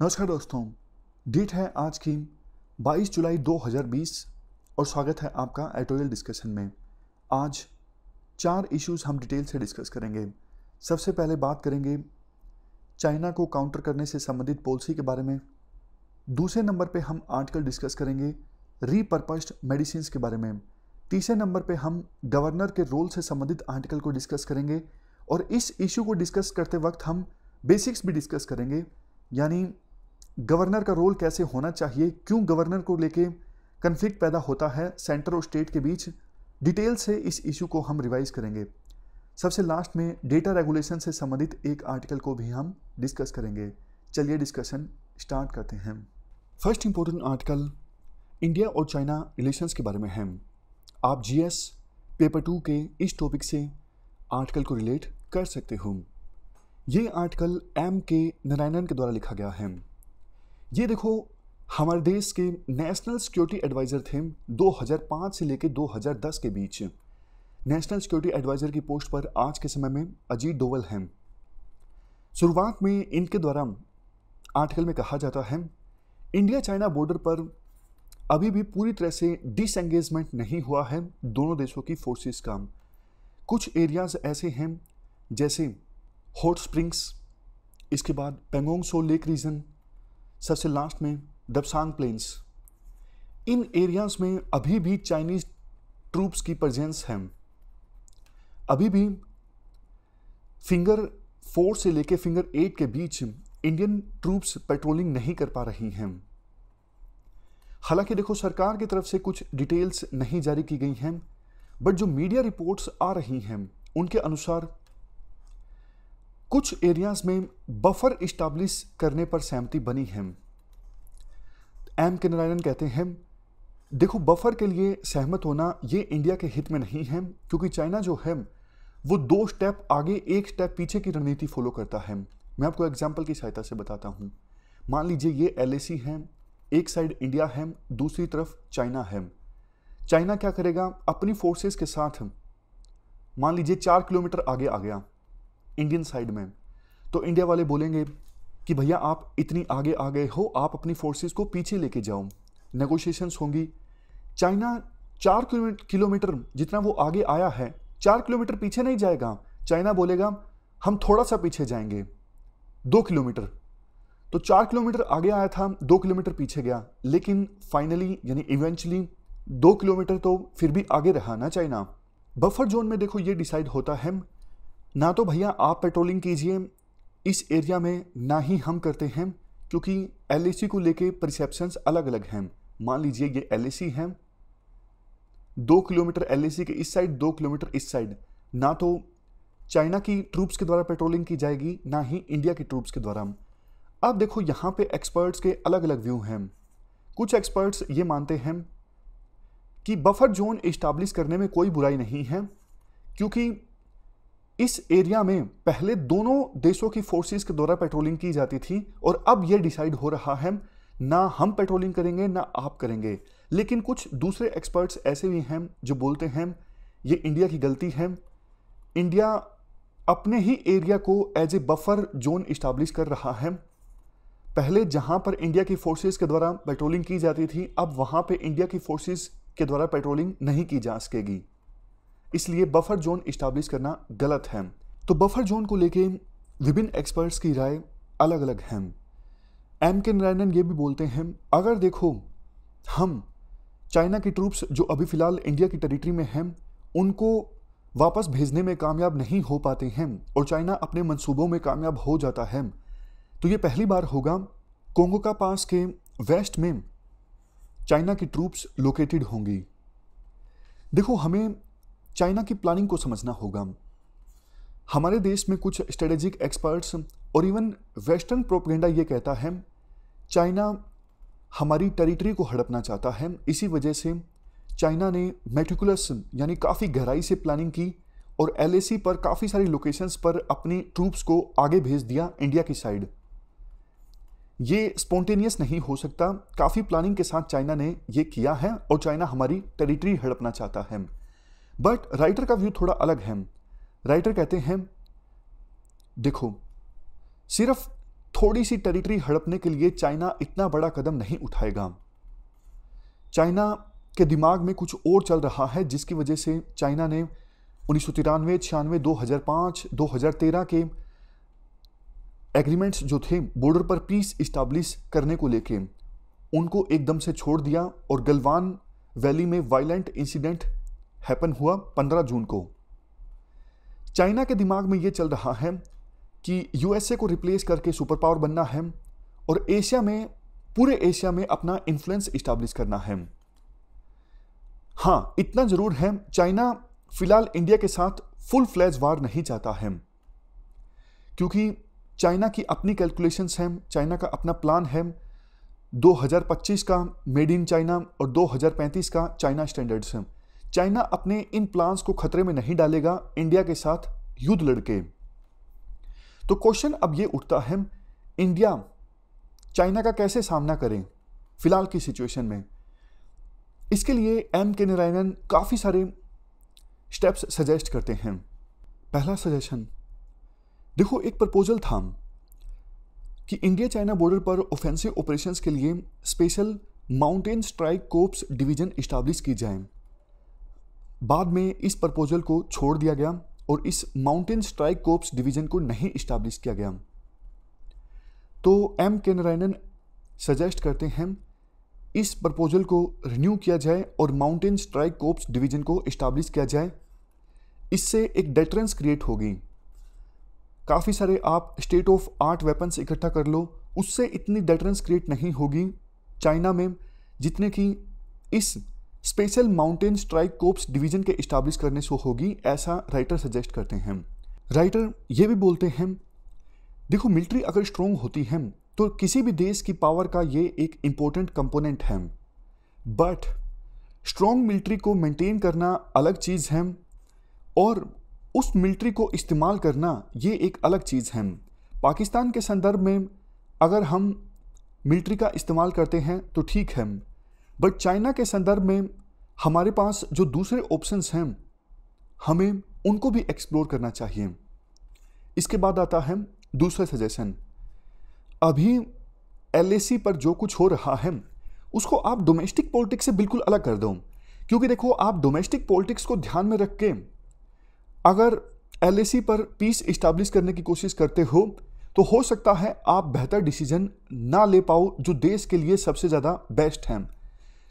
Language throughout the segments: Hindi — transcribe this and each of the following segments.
नमस्कार दोस्तों डेट है आज की 22 जुलाई 2020 और स्वागत है आपका एडिटोरियल डिस्कशन में आज चार इश्यूज हम डिटेल से डिस्कस करेंगे सबसे पहले बात करेंगे चाइना को काउंटर करने से संबंधित पॉलिसी के बारे में दूसरे नंबर पे हम आर्टिकल डिस्कस करेंगे रीपर्पस्ड मेडिसिन के बारे में तीसरे नंबर पे हम गवर्नर के रोल से संबंधित आर्टिकल को डिस्कस करेंगे और इस इशू को डिस्कस करते वक्त हम बेसिक्स भी डिस्कस करेंगे यानी गवर्नर का रोल कैसे होना चाहिए क्यों गवर्नर को लेके कन्फ्लिक्ट पैदा होता है सेंटर और स्टेट के बीच डिटेल से इस इशू को हम रिवाइज करेंगे सबसे लास्ट में डेटा रेगुलेशन से संबंधित एक आर्टिकल को भी हम डिस्कस करेंगे चलिए डिस्कशन स्टार्ट करते हैं फर्स्ट इंपॉर्टेंट आर्टिकल इंडिया और चाइना रिलेशंस के बारे में है आप जीएस पेपर टू के इस टॉपिक से आर्टिकल को रिलेट कर सकते हो ये आर्टिकल एम के नारायणन के द्वारा लिखा गया है ये देखो हमारे देश के नेशनल सिक्योरिटी एडवाइज़र थे 2005 से लेकर 2010 के बीच नेशनल सिक्योरिटी एडवाइज़र की पोस्ट पर आज के समय में अजीत डोवल हैं शुरुआत में इनके द्वारा आर्टिकल में कहा जाता है इंडिया चाइना बॉर्डर पर अभी भी पूरी तरह से डिसंगेजमेंट नहीं हुआ है दोनों देशों की फोर्सेस का कुछ एरियाज ऐसे हैं जैसे हॉट स्प्रिंग्स इसके बाद पेंगोंग सो लेक रीजन सबसे लास्ट में दबसांग प्लेन्स इन एरियाज में अभी भी चाइनीज ट्रूप्स की प्रेजेंस है अभी भी फिंगर फोर से लेकर फिंगर एट के बीच इंडियन ट्रूप्स पेट्रोलिंग नहीं कर पा रही हैं हालांकि देखो सरकार की तरफ से कुछ डिटेल्स नहीं जारी की गई हैं बट जो मीडिया रिपोर्ट्स आ रही हैं उनके अनुसार कुछ एरियाज में बफर इस्टाब्लिश करने पर सहमति बनी है एम के नारायण कहते हैं देखो बफर के लिए सहमत होना ये इंडिया के हित में नहीं है क्योंकि चाइना जो है वो दो स्टेप आगे एक स्टेप पीछे की रणनीति फॉलो करता है मैं आपको एग्जाम्पल की सहायता से बताता हूँ मान लीजिए ये एल है एक साइड इंडिया है दूसरी तरफ चाइना है चाइना क्या करेगा अपनी फोर्सेस के साथ मान लीजिए चार किलोमीटर आगे आ गया इंडियन साइड में तो इंडिया वाले बोलेंगे कि भैया आप इतनी आगे आ गए हो आप अपनी फोर्सेस को पीछे लेके जाओ नेगोशिएशंस होंगी चाइना चार किलोमीटर जितना वो आगे आया है चार किलोमीटर पीछे नहीं जाएगा चाइना बोलेगा हम थोड़ा सा पीछे जाएंगे दो किलोमीटर तो चार किलोमीटर आगे आया था दो किलोमीटर पीछे गया लेकिन फाइनली यानी इवेंचुअली दो किलोमीटर तो फिर भी आगे रहा ना चाइना बफर जोन में देखो ये डिसाइड होता है ना तो भैया आप पेट्रोलिंग कीजिए इस एरिया में ना ही हम करते हैं क्योंकि एल को लेके परसेप्शन अलग अलग हैं मान लीजिए ये एल है दो किलोमीटर एल के इस साइड दो किलोमीटर इस साइड ना तो चाइना की ट्रूप्स के द्वारा पेट्रोलिंग की जाएगी ना ही इंडिया की ट्रूप्स के द्वारा अब देखो यहाँ पे एक्सपर्ट्स के अलग अलग व्यू हैं कुछ एक्सपर्ट्स ये मानते हैं कि बफर जोन इस्टाब्लिश करने में कोई बुराई नहीं है क्योंकि इस एरिया में पहले दोनों देशों की फोर्सेस के द्वारा पेट्रोलिंग की जाती थी और अब यह डिसाइड हो रहा है ना हम पेट्रोलिंग करेंगे ना आप करेंगे लेकिन कुछ दूसरे एक्सपर्ट्स ऐसे भी हैं जो बोलते हैं ये इंडिया की गलती है इंडिया अपने ही एरिया को as a buffer zone establish कर रहा है पहले जहां पर इंडिया की फोर्सेस के द्वारा पेट्रोलिंग की जाती थी अब वहां पे इंडिया की फोर्सेस के द्वारा पेट्रोलिंग नहीं की जा सकेगी इसलिए बफर जोन इस्टाब्लिश करना गलत है तो बफर जोन को लेके विभिन्न एक्सपर्ट्स की राय अलग अलग हैं एम के नारायणन ये भी बोलते हैं अगर देखो हम चाइना की ट्रूप्स जो अभी फ़िलहाल इंडिया की टेरिटरी में हैं उनको वापस भेजने में कामयाब नहीं हो पाते हैं और चाइना अपने मंसूबों में कामयाब हो जाता है तो ये पहली बार होगा कोंगो का पास के वेस्ट में चाइना की ट्रूप्स लोकेटेड होंगी देखो हमें चाइना की प्लानिंग को समझना होगा हमारे देश में कुछ स्ट्रेटेजिक एक्सपर्ट्स और इवन वेस्टर्न प्रोपगेंडा ये कहता है चाइना हमारी टेरिटरी को हड़पना चाहता है इसी वजह से चाइना ने मेटिकुलस यानी काफ़ी गहराई से प्लानिंग की और एल पर काफ़ी सारी लोकेशंस पर अपने ट्रूप्स को आगे भेज दिया इंडिया की साइड ये स्पॉन्टेनियस नहीं हो सकता काफ़ी प्लानिंग के साथ चाइना ने ये किया है और चाइना हमारी टेरिटरी हड़पना चाहता है बट राइटर का व्यू थोड़ा अलग है राइटर कहते हैं देखो सिर्फ थोड़ी सी टेरिटरी हड़पने के लिए चाइना इतना बड़ा कदम नहीं उठाएगा चाइना के दिमाग में कुछ और चल रहा है जिसकी वजह से चाइना ने उन्नीस सौ तिरानवे छियानवे दो हज़ार पांच दो हज़ार तेरह के एग्रीमेंट्स जो थे बॉर्डर पर पीस इस्टाब्लिश करने को लेके उनको एकदम से छोड़ दिया और गलवान वैली में वायलेंट इंसिडेंट हैपन हुआ 15 जून को चाइना के दिमाग में ये चल रहा है कि यूएसए को रिप्लेस करके सुपर पावर बनना है और एशिया में पूरे एशिया में अपना इन्फ्लुएंस इस्टाब्लिश करना है हाँ इतना ज़रूर है चाइना फिलहाल इंडिया के साथ फुल फ्लैज वार नहीं चाहता है क्योंकि चाइना की अपनी कैलकुलेशंस हैं चाइना का अपना प्लान है 2025 का मेड इन चाइना और 2035 का चाइना स्टैंडर्ड्स हैं चाइना अपने इन प्लान्स को खतरे में नहीं डालेगा इंडिया के साथ युद्ध लड़के तो क्वेश्चन अब ये उठता है इंडिया चाइना का कैसे सामना करें फिलहाल की सिचुएशन में इसके लिए एम के नारायणन काफ़ी सारे स्टेप्स सजेस्ट करते हैं पहला सजेशन देखो एक प्रपोजल था कि इंडिया चाइना बॉर्डर पर ऑफेंसिव ऑपरेशंस के लिए special mountain strike corps division establish की जाए बाद में इस प्रपोजल को छोड़ दिया गया और इस माउंटेन स्ट्राइक कोप्स डिवीजन को नहीं इस्टाब्लिश किया गया तो एम के नारायणन सजेस्ट करते हैं इस प्रपोजल को रिन्यू किया जाए और माउंटेन स्ट्राइक कोप्स डिवीजन को इस्टाब्लिश किया जाए इससे एक डेटरेंस क्रिएट होगी काफ़ी सारे आप स्टेट ऑफ आर्ट वेपन्स इकट्ठा कर लो उससे इतनी डेटरेंस क्रिएट नहीं होगी चाइना में जितने कि इस special mountain strike corps division के इस्टाब्लिश करने से होगी ऐसा राइटर सजेस्ट करते हैं राइटर ये भी बोलते हैं देखो मिलिट्री अगर स्ट्रोंग होती है तो किसी भी देश की पावर का ये एक इम्पोर्टेंट कंपोनेंट है बट स्ट्रोंग मिलिट्री को मेंटेन करना अलग चीज़ है और उस मिलिट्री को इस्तेमाल करना ये एक अलग चीज़ है पाकिस्तान के संदर्भ में अगर हम मिलिट्री का इस्तेमाल करते हैं तो ठीक है बट चाइना के संदर्भ में हमारे पास जो दूसरे ऑप्शंस हैं हमें उनको भी एक्सप्लोर करना चाहिए इसके बाद आता है दूसरा सजेशन अभी एल पर जो कुछ हो रहा है उसको आप डोमेस्टिक पॉलिटिक्स से बिल्कुल अलग कर दो क्योंकि देखो आप डोमेस्टिक पॉलिटिक्स को ध्यान में रख के अगर एल पर पीस इस्टाब्लिश करने की कोशिश करते हो तो हो सकता है आप बेहतर डिसीजन ना ले पाओ जो देश के लिए सबसे ज़्यादा बेस्ट हैं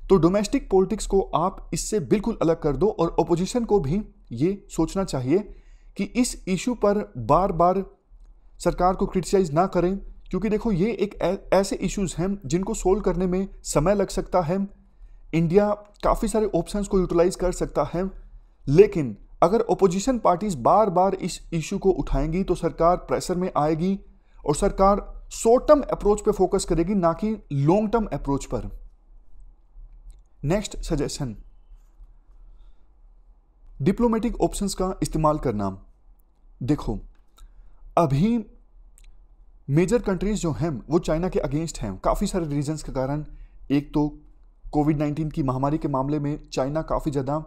तो डोमेस्टिक पॉलिटिक्स को आप इससे बिल्कुल अलग कर दो और अपोजिशन को भी ये सोचना चाहिए कि इस इशू पर बार बार सरकार को क्रिटिसाइज ना करें क्योंकि देखो ये एक ऐसे इश्यूज हैं जिनको सोल्व करने में समय लग सकता है इंडिया काफ़ी सारे ऑप्शंस को यूटिलाइज कर सकता है लेकिन अगर ओपोजिशन पार्टीज बार बार इस इशू को उठाएंगी तो सरकार प्रेशर में आएगी और सरकार शॉर्ट टर्म अप्रोच पे फोकस करेगी ना कि लॉन्ग टर्म अप्रोच पर नेक्स्ट सजेशन डिप्लोमेटिक ऑप्शंस का इस्तेमाल करना देखो अभी मेजर कंट्रीज़ जो हैं वो चाइना के अगेंस्ट हैं काफ़ी सारे रीजंस के कारण एक तो कोविड 19 की महामारी के मामले में चाइना काफ़ी ज़्यादा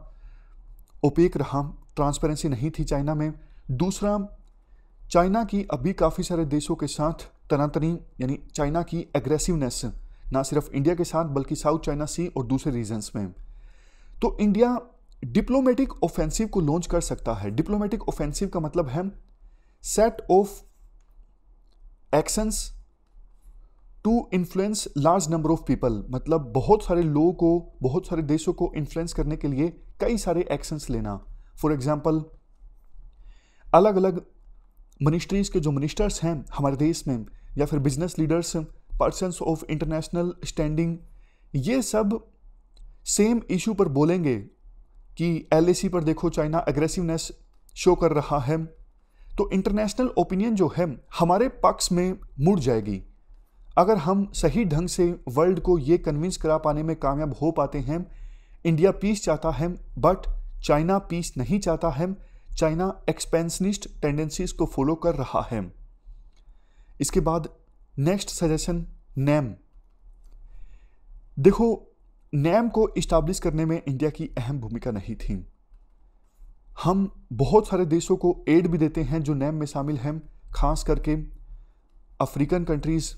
ओपेक रहा ट्रांसपेरेंसी नहीं थी चाइना में दूसरा चाइना की अभी काफ़ी सारे देशों के साथ तनातनी यानी चाइना की एग्रेसिवनेस ना सिर्फ इंडिया के साथ बल्कि साउथ चाइना सी और दूसरे रीजन्स में तो इंडिया डिप्लोमेटिक ऑफेंसिव को लॉन्च कर सकता है डिप्लोमेटिक ऑफेंसिव का मतलब है set of actions to influence large number of people मतलब बहुत सारे लोगों को बहुत सारे देशों को इन्फ्लुएंस करने के लिए कई सारे एक्शंस लेना फॉर एग्जाम्पल अलग अलग मिनिस्ट्रीज़ के जो मिनिस्टर्स हैं हमारे देश में या फिर business leaders persons of international standing ये सब सेम इशू पर बोलेंगे कि एल पर देखो चाइना एग्रेसिवनेस शो कर रहा है तो इंटरनेशनल ओपिनियन जो है हमारे पक्ष में मुड़ जाएगी अगर हम सही ढंग से वर्ल्ड को ये कन्विंस करा पाने में कामयाब हो पाते हैं इंडिया पीस चाहता है बट चाइना पीस नहीं चाहता है चाइना एक्सपेंसनिस्ट टेंडेंसीज को फॉलो कर रहा है इसके बाद नेक्स्ट सजेशन नैम देखो नैम को इस्टाब्लिश करने में इंडिया की अहम भूमिका नहीं थी हम बहुत सारे देशों को एड भी देते हैं जो नैम में शामिल हैं खास करके अफ्रीकन कंट्रीज़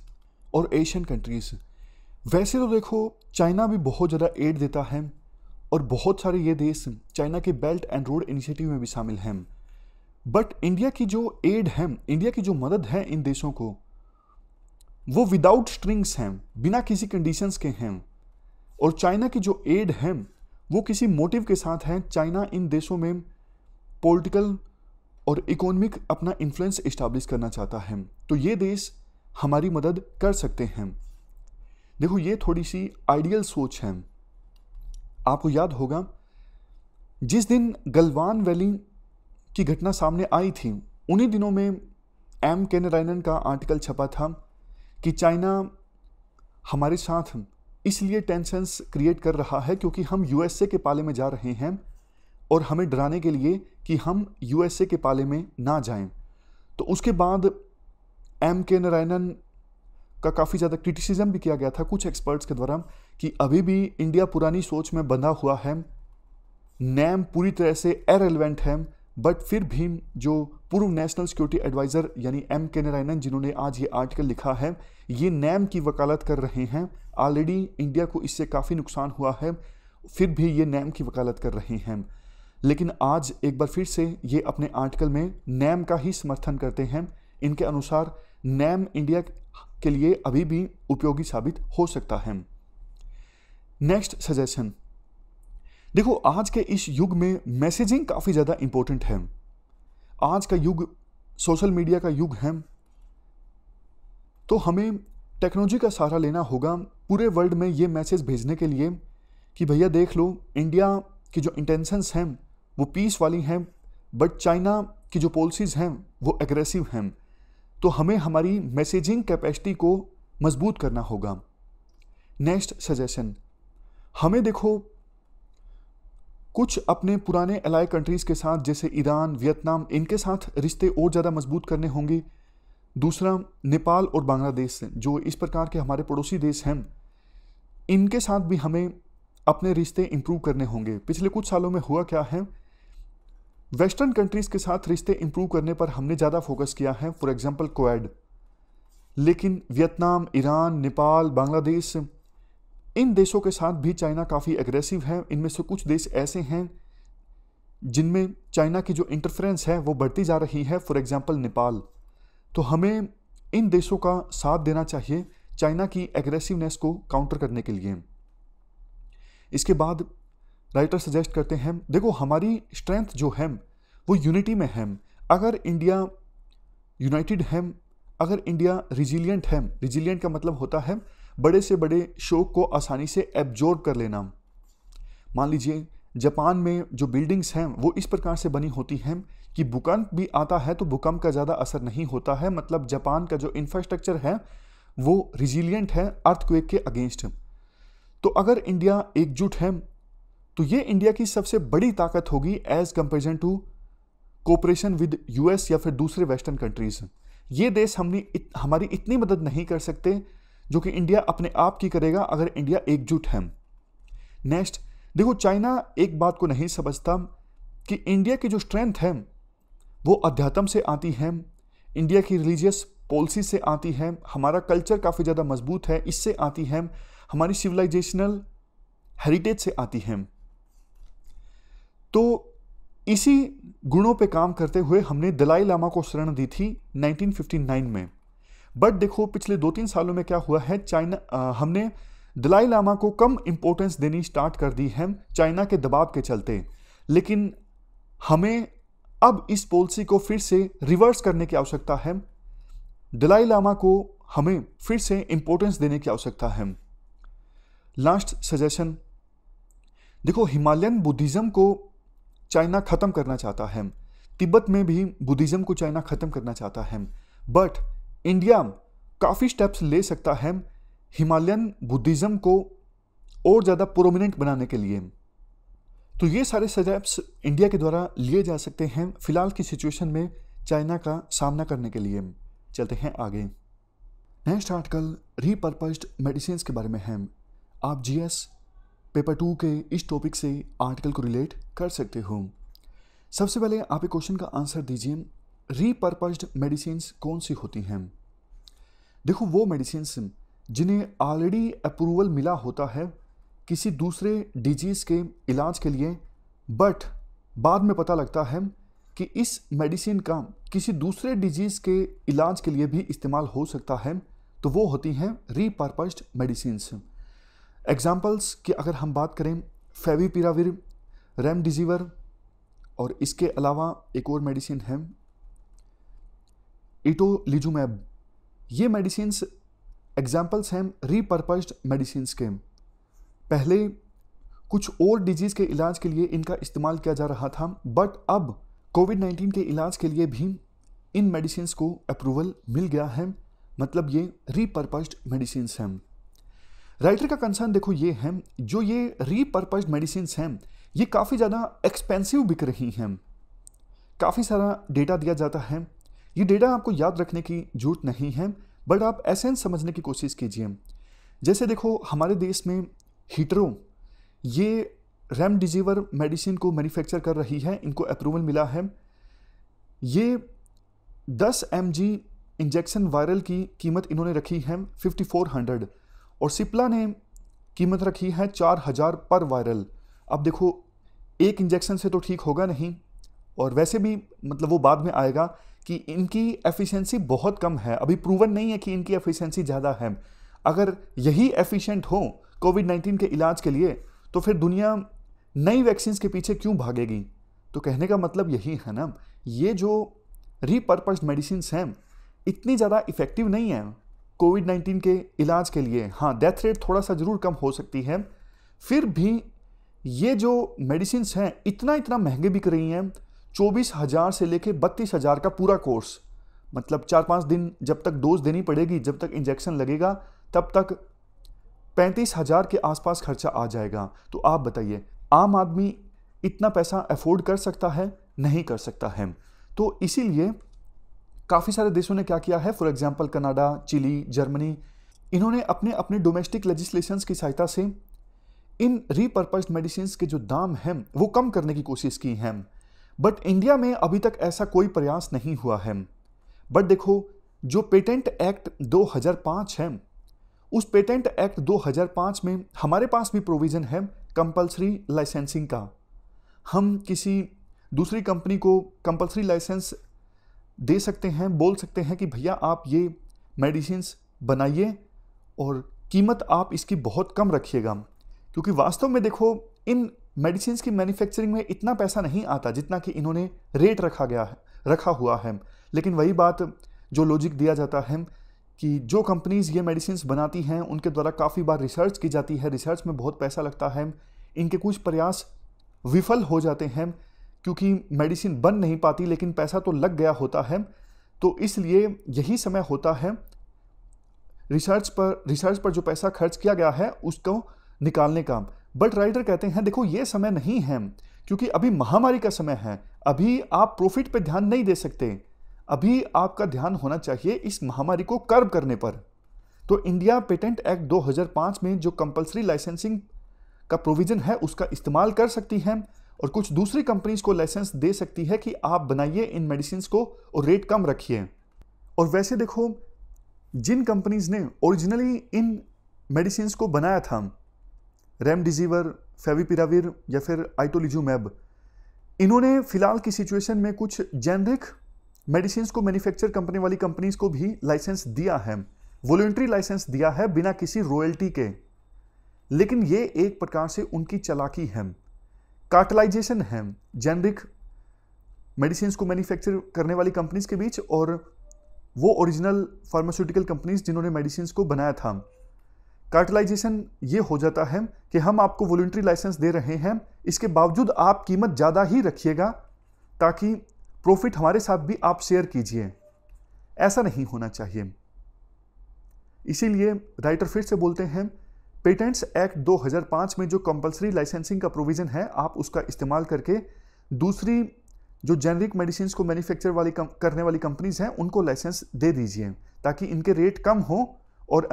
और एशियन कंट्रीज़ वैसे तो देखो चाइना भी बहुत ज़्यादा एड देता है और बहुत सारे ये देश चाइना के बेल्ट एंड रोड इनिशिएटिव में भी शामिल हैं बट इंडिया की जो एड है इंडिया की जो मदद है इन देशों को वो विदाउट स्ट्रिंग्स हैं बिना किसी कंडीशंस के हैं और चाइना की जो एड है वो किसी मोटिव के साथ है चाइना इन देशों में पॉलिटिकल और इकोनॉमिक अपना इन्फ्लुएंस इस्टाब्लिश करना चाहता है तो ये देश हमारी मदद कर सकते हैं देखो ये थोड़ी सी आइडियल सोच है आपको याद होगा जिस दिन गलवान वैली की घटना सामने आई थी उन्हीं दिनों में एम के नारायणन का आर्टिकल छपा था कि चाइना हमारे साथ इसलिए टेंशंस क्रिएट कर रहा है क्योंकि हम यूएसए के पाले में जा रहे हैं और हमें डराने के लिए कि हम यूएसए के पाले में ना जाएं तो उसके बाद एम के नारायणन का काफ़ी ज़्यादा क्रिटिसिज्म भी किया गया था कुछ एक्सपर्ट्स के द्वारा कि अभी भी इंडिया पुरानी सोच में बंधा हुआ है नैम पूरी तरह से एरेलीवेंट है बट फिर भी जो पूर्व नेशनल सिक्योरिटी एडवाइजर यानी एम के नारायणन जिन्होंने आज ये आर्टिकल लिखा है ये नैम की वकालत कर रहे हैं ऑलरेडी इंडिया को इससे काफ़ी नुकसान हुआ है फिर भी ये नैम की वकालत कर रहे हैं लेकिन आज एक बार फिर से ये अपने आर्टिकल में नैम का ही समर्थन करते हैं इनके अनुसार नैम इंडिया के लिए अभी भी उपयोगी साबित हो सकता है नेक्स्ट सजेशन देखो आज के इस युग में मैसेजिंग काफ़ी ज़्यादा इंपॉर्टेंट है आज का युग सोशल मीडिया का युग है तो हमें टेक्नोलॉजी का सहारा लेना होगा पूरे वर्ल्ड में ये मैसेज भेजने के लिए कि भैया देख लो इंडिया की जो इंटेंशंस हैं वो पीस वाली हैं बट चाइना की जो पॉलिसीज़ हैं वो एग्रेसिव हैं तो हमें हमारी मैसेजिंग कैपेसिटी को मजबूत करना होगा नेक्स्ट सजेशन हमें देखो कुछ अपने पुराने अलाय कंट्रीज़ के साथ जैसे ईरान वियतनाम इनके साथ रिश्ते और ज़्यादा मजबूत करने होंगे दूसरा नेपाल और बांग्लादेश जो इस प्रकार के हमारे पड़ोसी देश हैं इनके साथ भी हमें अपने रिश्ते इम्प्रूव करने होंगे पिछले कुछ सालों में हुआ क्या है वेस्टर्न कंट्रीज़ के साथ रिश्ते इम्प्रूव करने पर हमने ज़्यादा फोकस किया है फॉर एग्ज़ाम्पल कोड लेकिन वियतनाम ईरान नेपाल बांग्लादेश इन देशों के साथ भी चाइना काफ़ी एग्रेसिव है इनमें से कुछ देश ऐसे हैं जिनमें चाइना की जो इंटरफेरेंस है वो बढ़ती जा रही है फॉर एग्ज़ाम्पल नेपाल तो हमें इन देशों का साथ देना चाहिए चाइना की एग्रेसिवनेस को काउंटर करने के लिए इसके बाद राइटर सजेस्ट करते हैं देखो हमारी स्ट्रेंथ जो है वो यूनिटी में है अगर इंडिया यूनाइटेड है अगर इंडिया रिजिलियंट है रिजिलियंट का मतलब होता है बड़े से बड़े शोक को आसानी से एब्जॉर्ब कर लेना मान लीजिए जापान में जो बिल्डिंग्स हैं वो इस प्रकार से बनी होती हैं कि भूकंप भी आता है तो भूकंप का ज़्यादा असर नहीं होता है मतलब जापान का जो इंफ्रास्ट्रक्चर है वो रिजिलियंट है अर्थक्वेक के अगेंस्ट तो अगर इंडिया एकजुट है तो ये इंडिया की सबसे बड़ी ताकत होगी as comparison to cooperation with US या फिर दूसरे वेस्टर्न कंट्रीज ये देश हमने इत, हमारी इतनी मदद नहीं कर सकते जो कि इंडिया अपने आप की करेगा अगर इंडिया एकजुट है नेक्स्ट देखो चाइना एक बात को नहीं समझता कि इंडिया की जो स्ट्रेंथ है वो अध्यात्म से आती है इंडिया की रिलीजियस पॉलिसी से आती है हमारा कल्चर काफ़ी ज़्यादा मजबूत है इससे आती है हमारी सिविलाइजेशनल हेरिटेज से आती है तो इसी गुणों पे काम करते हुए हमने दलाई लामा को शरण दी थी 1959 में बट देखो पिछले दो तीन सालों में क्या हुआ है चाइना हमने दलाई लामा को कम इम्पोर्टेंस देनी स्टार्ट कर दी है चाइना के दबाव के चलते लेकिन हमें अब इस पॉलिसी को फिर से रिवर्स करने की आवश्यकता है दलाई लामा को हमें फिर से इम्पोर्टेंस देने की आवश्यकता है लास्ट सजेशन देखो हिमालयन बुद्धिज़्म को चाइना ख़त्म करना चाहता है तिब्बत में भी बुद्धिज़्म को चाइना ख़त्म करना चाहता है बट इंडिया काफ़ी स्टेप्स ले सकता है हिमालयन बुद्धिज़्म को और ज़्यादा प्रोमिनेंट बनाने के लिए तो ये सारे स्टेप्स इंडिया के द्वारा लिए जा सकते हैं फिलहाल की सिचुएशन में चाइना का सामना करने के लिए चलते हैं आगे नेक्स्ट आर्टिकल रीपर्पस्ड मेडिसिन के बारे में है आप जीएस पेपर टू के इस टॉपिक से आर्टिकल को रिलेट कर सकते हो सबसे पहले आप एक क्वेश्चन का आंसर दीजिए रीपर्पस्ड मेडिसिन कौन सी होती हैं देखो वो मेडिसिन जिन्हें ऑलरेडी अप्रूवल मिला होता है किसी दूसरे डिजीज़ के इलाज के लिए बट बाद में पता लगता है कि इस मेडिसिन का किसी दूसरे डिजीज़ के इलाज के लिए भी इस्तेमाल हो सकता है तो वो होती हैं रीपर्पज्ड मेडिसिन एग्ज़ाम्पल्स की अगर हम बात करें फेवीपिराविर रेमडिजीवर और इसके अलावा एक और मेडिसिन है इटोलिजुमैब ये मेडिसिन एग्जाम्पल्स हैं रीपर्पज्ड मेडिसिन के पहले कुछ और डिजीज़ के इलाज के लिए इनका इस्तेमाल किया जा रहा था बट अब कोविड 19 के इलाज के लिए भी इन मेडिसिन को अप्रूवल मिल गया है मतलब ये रीपर्पज्ड मेडिसिन हैं राइटर का कंसर्न देखो ये है जो ये रीपर्पज मेडिसिन हैं ये काफ़ी ज़्यादा एक्सपेंसिव बिक रही हैं काफ़ी सारा डेटा दिया जाता है ये डेटा आपको याद रखने की जरूरत नहीं है बट आप एसेंस समझने की कोशिश कीजिए जैसे देखो हमारे देश में हीटरों ये रेमडिजिवर मेडिसिन को मैन्युफैक्चर कर रही है इनको अप्रूवल मिला है ये 10 एम इंजेक्शन वायरल की कीमत इन्होंने रखी है 5400 और सिप्ला ने कीमत रखी है 4000 पर वायरल अब देखो एक इंजेक्शन से तो ठीक होगा नहीं और वैसे भी मतलब वो बाद में आएगा कि इनकी एफिशिएंसी बहुत कम है अभी प्रूवन नहीं है कि इनकी एफिशिएंसी ज़्यादा है अगर यही एफिशिएंट हो कोविड नाइन्टीन के इलाज के लिए तो फिर दुनिया नई वैक्सीन्स के पीछे क्यों भागेगी तो कहने का मतलब यही है ना ये जो रीपर्पज मेडिसिन हैं इतनी ज़्यादा इफ़ेक्टिव नहीं है कोविड नाइन्टीन के इलाज के लिए हाँ डेथ रेट थोड़ा सा ज़रूर कम हो सकती है फिर भी ये जो मेडिसिन हैं इतना इतना महंगे बिक रही हैं चौबीस हज़ार से लेके बत्तीस हज़ार का पूरा कोर्स मतलब चार पाँच दिन जब तक डोज देनी पड़ेगी जब तक इंजेक्शन लगेगा तब तक पैंतीस हज़ार के आसपास खर्चा आ जाएगा तो आप बताइए आम आदमी इतना पैसा अफोर्ड कर सकता है नहीं कर सकता है तो इसीलिए काफ़ी सारे देशों ने क्या किया है for example Canada Chile Germany इन्होंने अपने अपने डोमेस्टिक लेजिस्लेशंस की सहायता से इन रीपर्पज मेडिसिन के जो दाम हैं वो कम करने की कोशिश की हैं बट इंडिया में अभी तक ऐसा कोई प्रयास नहीं हुआ है बट देखो जो पेटेंट एक्ट 2005 है उस पेटेंट एक्ट 2005 में हमारे पास भी प्रोविज़न है कंपलसरी लाइसेंसिंग का हम किसी दूसरी कंपनी को कंपलसरी लाइसेंस दे सकते हैं बोल सकते हैं कि भैया आप ये मेडिसिन बनाइए और कीमत आप इसकी बहुत कम रखिएगा क्योंकि वास्तव में देखो इन मेडिसिन की मैन्युफैक्चरिंग में इतना पैसा नहीं आता जितना कि इन्होंने रेट रखा गया है रखा हुआ है लेकिन वही बात जो लॉजिक दिया जाता है कि जो कंपनीज़ ये मेडिसिन बनाती हैं उनके द्वारा काफ़ी बार रिसर्च की जाती है रिसर्च में बहुत पैसा लगता है इनके कुछ प्रयास विफल हो जाते हैं क्योंकि मेडिसिन बन नहीं पाती लेकिन पैसा तो लग गया होता है तो इसलिए यही समय होता है रिसर्च पर रिसर्च पर जो पैसा खर्च किया गया है उसको निकालने का बट राइडर कहते हैं देखो ये समय नहीं है क्योंकि अभी महामारी का समय है अभी आप प्रॉफिट पे ध्यान नहीं दे सकते अभी आपका ध्यान होना चाहिए इस महामारी को कर्ब करने पर तो इंडिया पेटेंट एक्ट 2005 में जो कंपलसरी लाइसेंसिंग का प्रोविज़न है उसका इस्तेमाल कर सकती हैं और कुछ दूसरी कंपनीज को लाइसेंस दे सकती है कि आप बनाइए इन मेडिसिन को और रेट कम रखिए और वैसे देखो जिन कंपनीज ने ओरिजिनली इन मेडिसिन को बनाया था रेमडिजीवर फेविपिराविर या फिर आइटोलिजू इन्होंने फिलहाल की सिचुएशन में कुछ जेनरिक मेडिसिन को मैन्युफैक्चर करने वाली कंपनीज को भी लाइसेंस दिया है वॉलेंट्री लाइसेंस दिया है बिना किसी रॉयल्टी के लेकिन ये एक प्रकार से उनकी चलाकी है कार्टलाइजेशन है जेनरिक मेडिसिन को मैन्युफैक्चर करने वाली कंपनीज के बीच और वो ओरिजिनल फार्मास्यूटिकल कंपनीज जिन्होंने मेडिसिन को बनाया था कार्टलाइजेशन ये हो जाता है कि हम आपको वॉलेंट्री लाइसेंस दे रहे हैं इसके बावजूद आप कीमत ज़्यादा ही रखिएगा ताकि प्रॉफिट हमारे साथ भी आप शेयर कीजिए ऐसा नहीं होना चाहिए इसीलिए राइटर फिर से बोलते हैं पेटेंट्स एक्ट 2005 में जो कंपलसरी लाइसेंसिंग का प्रोविज़न है आप उसका इस्तेमाल करके दूसरी जो जेनरिक मेडिसिन को मैन्युफैक्चर वाली करने वाली कंपनीज हैं उनको लाइसेंस दे दीजिए ताकि इनके रेट कम हो और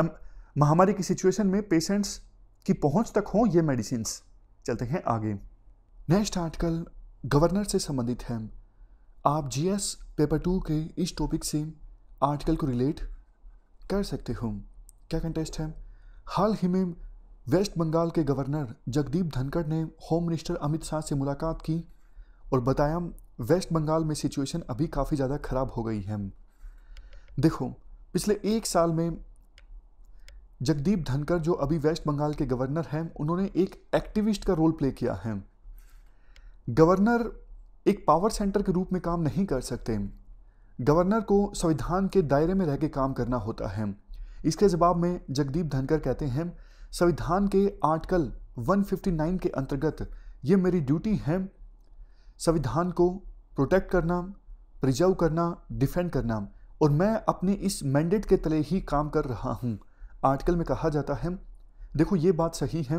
महामारी की सिचुएशन में पेशेंट्स की पहुंच तक हों ये मेडिसिन चलते हैं आगे नेक्स्ट आर्टिकल गवर्नर से संबंधित है आप जीएस पेपर टू के इस टॉपिक से आर्टिकल को रिलेट कर सकते हो क्या कंटेस्ट है हाल ही में वेस्ट बंगाल के गवर्नर जगदीप धनखड़ ने होम मिनिस्टर अमित शाह से मुलाकात की और बताया वेस्ट बंगाल में सिचुएशन अभी काफ़ी ज़्यादा ख़राब हो गई है देखो पिछले एक साल में जगदीप धनकर जो अभी वेस्ट बंगाल के गवर्नर हैं उन्होंने एक एक्टिविस्ट का रोल प्ले किया है गवर्नर एक पावर सेंटर के रूप में काम नहीं कर सकते गवर्नर को संविधान के दायरे में रह के काम करना होता है इसके जवाब में जगदीप धनकर कहते हैं संविधान के आर्टिकल 159 के अंतर्गत ये मेरी ड्यूटी है संविधान को प्रोटेक्ट करना प्रिजर्व करना डिफेंड करना और मैं अपने इस मैंडेट के तले ही काम कर रहा हूँ आर्टिकल में कहा जाता है देखो ये बात सही है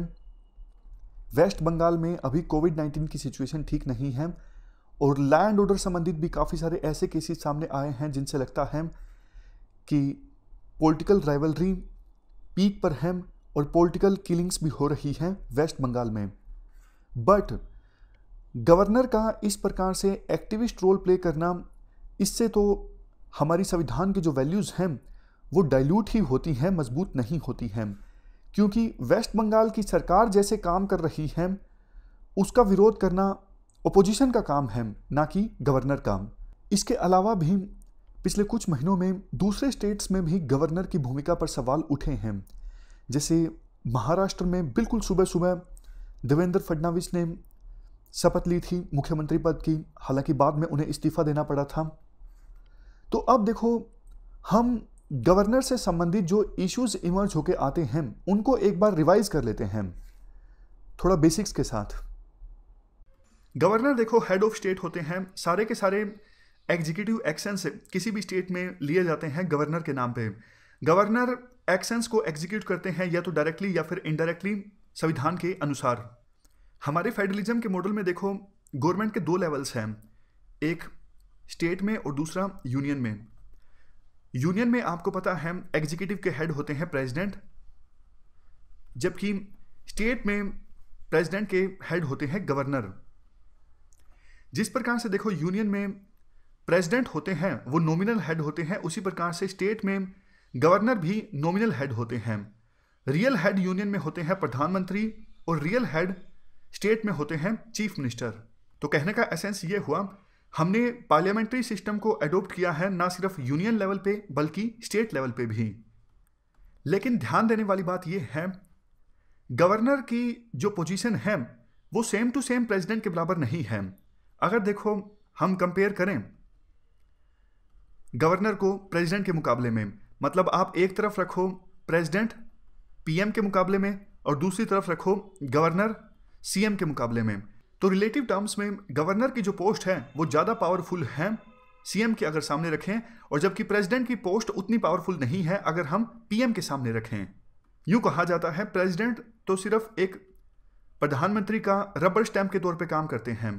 वेस्ट बंगाल में अभी कोविड नाइन्टीन की सिचुएशन ठीक नहीं है और लैंड ऑर्डर संबंधित भी काफ़ी सारे ऐसे केसेस सामने आए हैं जिनसे लगता है कि पॉलिटिकल राइवलरी पीक पर है और पॉलिटिकल किलिंग्स भी हो रही हैं वेस्ट बंगाल में बट गवर्नर का इस प्रकार से एक्टिविस्ट रोल प्ले करना इससे तो हमारी संविधान के जो वैल्यूज़ हैं वो डाइल्यूट ही होती हैं मजबूत नहीं होती हैं क्योंकि वेस्ट बंगाल की सरकार जैसे काम कर रही है उसका विरोध करना अपोजिशन का काम है ना कि गवर्नर का इसके अलावा भी पिछले कुछ महीनों में दूसरे स्टेट्स में भी गवर्नर की भूमिका पर सवाल उठे हैं जैसे महाराष्ट्र में बिल्कुल सुबह सुबह देवेंद्र फडणवीस ने शपथ ली थी मुख्यमंत्री पद की हालांकि बाद में उन्हें इस्तीफा देना पड़ा था तो अब देखो हम गवर्नर से संबंधित जो इश्यूज इमर्ज होके आते हैं उनको एक बार रिवाइज कर लेते हैं थोड़ा बेसिक्स के साथ गवर्नर देखो हेड ऑफ स्टेट होते हैं सारे के सारे एग्जीक्यूटिव एक्शंस किसी भी स्टेट में लिए जाते हैं गवर्नर के नाम पे गवर्नर एक्शंस को एग्जीक्यूट करते हैं या तो डायरेक्टली या फिर इनडायरेक्टली संविधान के अनुसार हमारे फेडरलिज्म के मॉडल में देखो गवर्नमेंट के दो लेवल्स हैं एक स्टेट में और दूसरा यूनियन में यूनियन में आपको पता है एग्जीक्यूटिव के हेड होते हैं प्रेसिडेंट जबकि स्टेट में प्रेसिडेंट के हेड होते हैं गवर्नर जिस प्रकार से देखो यूनियन में प्रेसिडेंट होते हैं वो नॉमिनल हेड होते हैं उसी प्रकार से स्टेट में गवर्नर भी नॉमिनल हेड होते हैं रियल हेड यूनियन में होते हैं प्रधानमंत्री और रियल हेड स्टेट में होते हैं चीफ मिनिस्टर तो कहने का एसेंस ये हुआ हमने पार्लियामेंट्री सिस्टम को अडोप्ट किया है ना सिर्फ यूनियन लेवल पे बल्कि स्टेट लेवल पे भी लेकिन ध्यान देने वाली बात यह है गवर्नर की जो पोजीशन है वो सेम टू सेम प्रेसिडेंट के बराबर नहीं है अगर देखो हम कंपेयर करें गवर्नर को प्रेसिडेंट के मुकाबले में मतलब आप एक तरफ रखो प्रेसिडेंट पीएम के मुकाबले में और दूसरी तरफ रखो गवर्नर सीएम के मुकाबले में तो रिलेटिव टर्म्स में गवर्नर की जो पोस्ट है वो ज़्यादा पावरफुल है सीएम के अगर सामने रखें और जबकि प्रेसिडेंट की पोस्ट उतनी पावरफुल नहीं है अगर हम पीएम के सामने रखें यूं कहा जाता है प्रेसिडेंट तो सिर्फ एक प्रधानमंत्री का रबर स्टैम्प के तौर पे काम करते हैं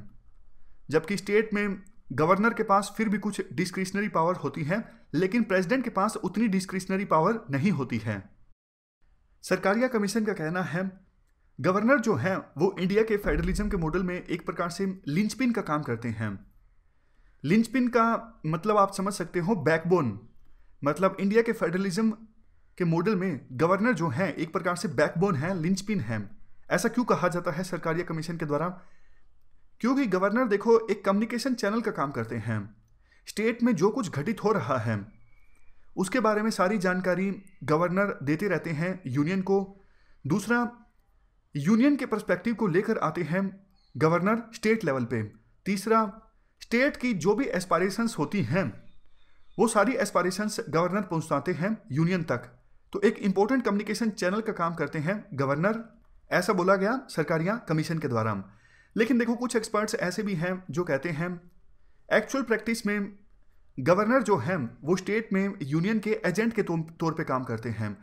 जबकि स्टेट में गवर्नर के पास फिर भी कुछ डिस्क्रिशनरी पावर होती है लेकिन प्रेसिडेंट के पास उतनी डिस्क्रिशनरी पावर नहीं होती है सरकारिया कमीशन का कहना है गवर्नर जो हैं वो इंडिया के फेडरलिज्म के मॉडल में एक प्रकार से लिंचपिन का काम करते हैं लिंचपिन का मतलब आप समझ सकते हो बैकबोन मतलब इंडिया के फेडरलिज्म के मॉडल में गवर्नर जो हैं एक प्रकार से बैकबोन है लिंचपिन है ऐसा क्यों कहा जाता है सरकारी कमीशन के द्वारा क्योंकि गवर्नर देखो एक कम्युनिकेशन चैनल का काम करते हैं स्टेट में जो कुछ घटित हो रहा है उसके बारे में सारी जानकारी गवर्नर देते रहते हैं यूनियन को दूसरा यूनियन के परस्पेक्टिव को लेकर आते हैं गवर्नर स्टेट लेवल पे तीसरा स्टेट की जो भी एस्पायरेशंस होती हैं वो सारी एस्पायरेशंस गवर्नर पहुंचाते हैं यूनियन तक तो एक इंपॉर्टेंट कम्युनिकेशन चैनल का काम करते हैं गवर्नर ऐसा बोला गया सरकारियां कमीशन के द्वारा लेकिन देखो कुछ एक्सपर्ट्स ऐसे भी हैं जो कहते हैं एक्चुअल प्रैक्टिस में गवर्नर जो हैं वो स्टेट में यूनियन के एजेंट के तौर पे काम करते हैं